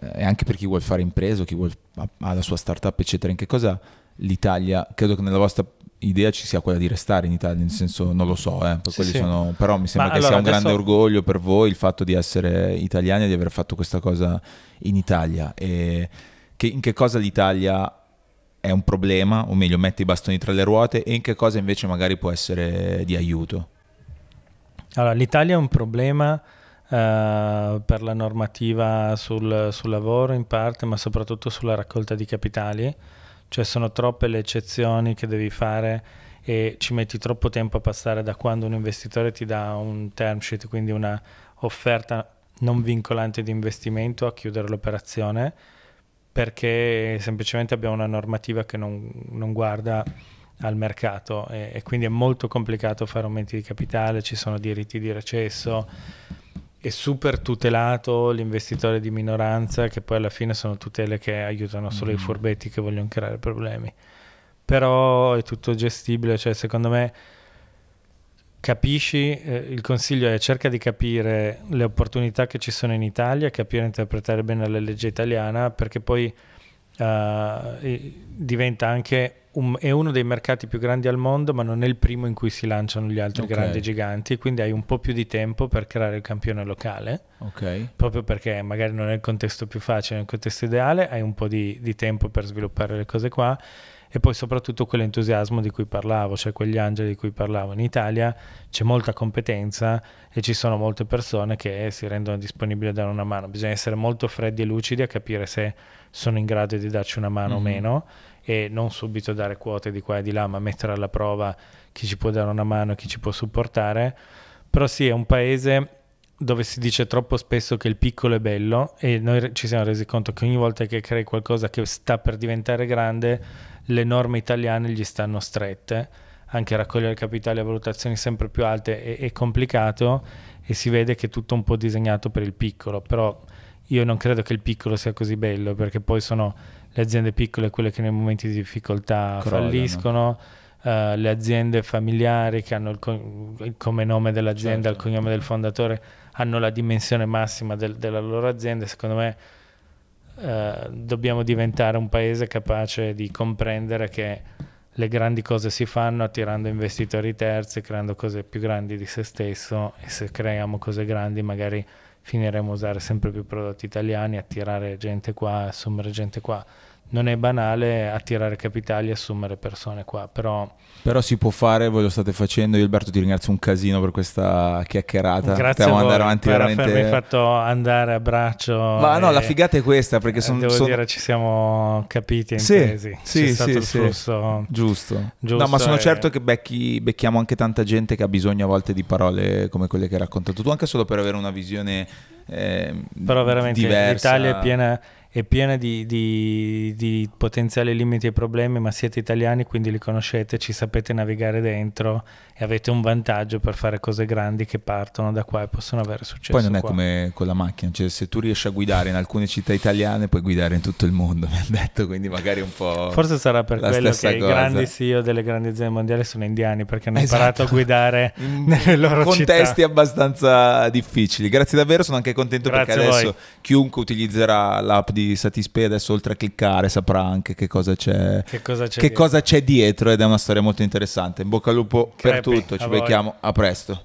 eh, e anche per chi vuole fare impresa, chi vuole, ha la sua startup, eccetera, in che cosa l'Italia, credo che nella vostra idea ci sia quella di restare in Italia, nel senso non lo so, eh, sì, sì. Sono, però mi sembra Ma che allora, sia un adesso... grande orgoglio per voi il fatto di essere italiani e di aver fatto questa cosa in Italia. E che, in che cosa l'Italia è un problema, o meglio mette i bastoni tra le ruote e in che cosa invece magari può essere di aiuto? Allora, l'Italia è un problema eh, per la normativa sul, sul lavoro in parte, ma soprattutto sulla raccolta di capitali, cioè sono troppe le eccezioni che devi fare e ci metti troppo tempo a passare da quando un investitore ti dà un term sheet, quindi una offerta non vincolante di investimento a chiudere l'operazione perché semplicemente abbiamo una normativa che non, non guarda al mercato e, e, quindi è molto complicato fare aumenti di capitale, ci sono diritti di recesso, è super tutelato l'investitore di minoranza, che poi alla fine sono tutele che aiutano solo mm. i furbetti che vogliono creare problemi. Però è tutto gestibile, cioè secondo me capisci, eh, il consiglio è cerca di capire le opportunità che ci sono in Italia, capire e interpretare bene la legge italiana, perché poi uh, diventa anche un, è uno dei mercati più grandi al mondo, ma non è il primo in cui si lanciano gli altri okay. grandi giganti, quindi hai un po' più di tempo per creare il campione locale, okay. proprio perché magari non è il contesto più facile, non è il contesto ideale, hai un po' di, di tempo per sviluppare le cose qua e poi soprattutto quell'entusiasmo di cui parlavo, cioè quegli angeli di cui parlavo. In Italia c'è molta competenza e ci sono molte persone che si rendono disponibili a dare una mano, bisogna essere molto freddi e lucidi a capire se sono in grado di darci una mano mm-hmm. o meno e non subito dare quote di qua e di là, ma mettere alla prova chi ci può dare una mano, e chi ci può supportare. Però sì, è un paese dove si dice troppo spesso che il piccolo è bello e noi ci siamo resi conto che ogni volta che crei qualcosa che sta per diventare grande, le norme italiane gli stanno strette, anche raccogliere capitali a valutazioni sempre più alte è, è complicato e si vede che è tutto un po' disegnato per il piccolo, però io non credo che il piccolo sia così bello perché poi sono le aziende piccole quelle che nei momenti di difficoltà Crollano. falliscono. Uh, le aziende familiari che hanno il co- il come nome dell'azienda, certo. il cognome del fondatore, hanno la dimensione massima del, della loro azienda, secondo me eh, dobbiamo diventare un paese capace di comprendere che le grandi cose si fanno attirando investitori terzi, creando cose più grandi di se stesso e se creiamo cose grandi magari finiremo a usare sempre più prodotti italiani, attirare gente qua, assumere gente qua non è banale attirare capitali e assumere persone qua, però... Però si può fare, voi lo state facendo, io Alberto ti ringrazio un casino per questa chiacchierata. Grazie Stiamo a voi, avanti veramente... mi fatto andare a braccio. Ma e... no, la figata è questa, perché sono... Devo son... dire, ci siamo capiti e intesi. Sì, sì, stato sì, il flusso... Sì. Giusto. Giusto. No, ma sono e... certo che becchi, becchiamo anche tanta gente che ha bisogno a volte di parole come quelle che hai raccontato tu, anche solo per avere una visione eh, Però veramente diversa. l'Italia è piena è piena di, di, di, potenziali limiti e problemi, ma siete italiani, quindi li conoscete, ci sapete navigare dentro e avete un vantaggio per fare cose grandi che partono da qua e possono avere successo. Poi non è come con la macchina, cioè se tu riesci a guidare in alcune città italiane puoi guidare in tutto il mondo, mi hanno detto, quindi magari un po'... Forse sarà per quello che i grandi CEO delle grandi aziende mondiali sono indiani, perché hanno esatto. imparato a guidare nelle loro contesti città. contesti abbastanza difficili. Grazie davvero, sono anche contento Grazie perché adesso chiunque utilizzerà l'app di di Satispay adesso oltre a cliccare saprà anche che cosa c'è, che cosa c'è, che dietro. Cosa c'è dietro ed è una storia molto interessante. In bocca al lupo Crepi, per tutto, ci becchiamo, a presto.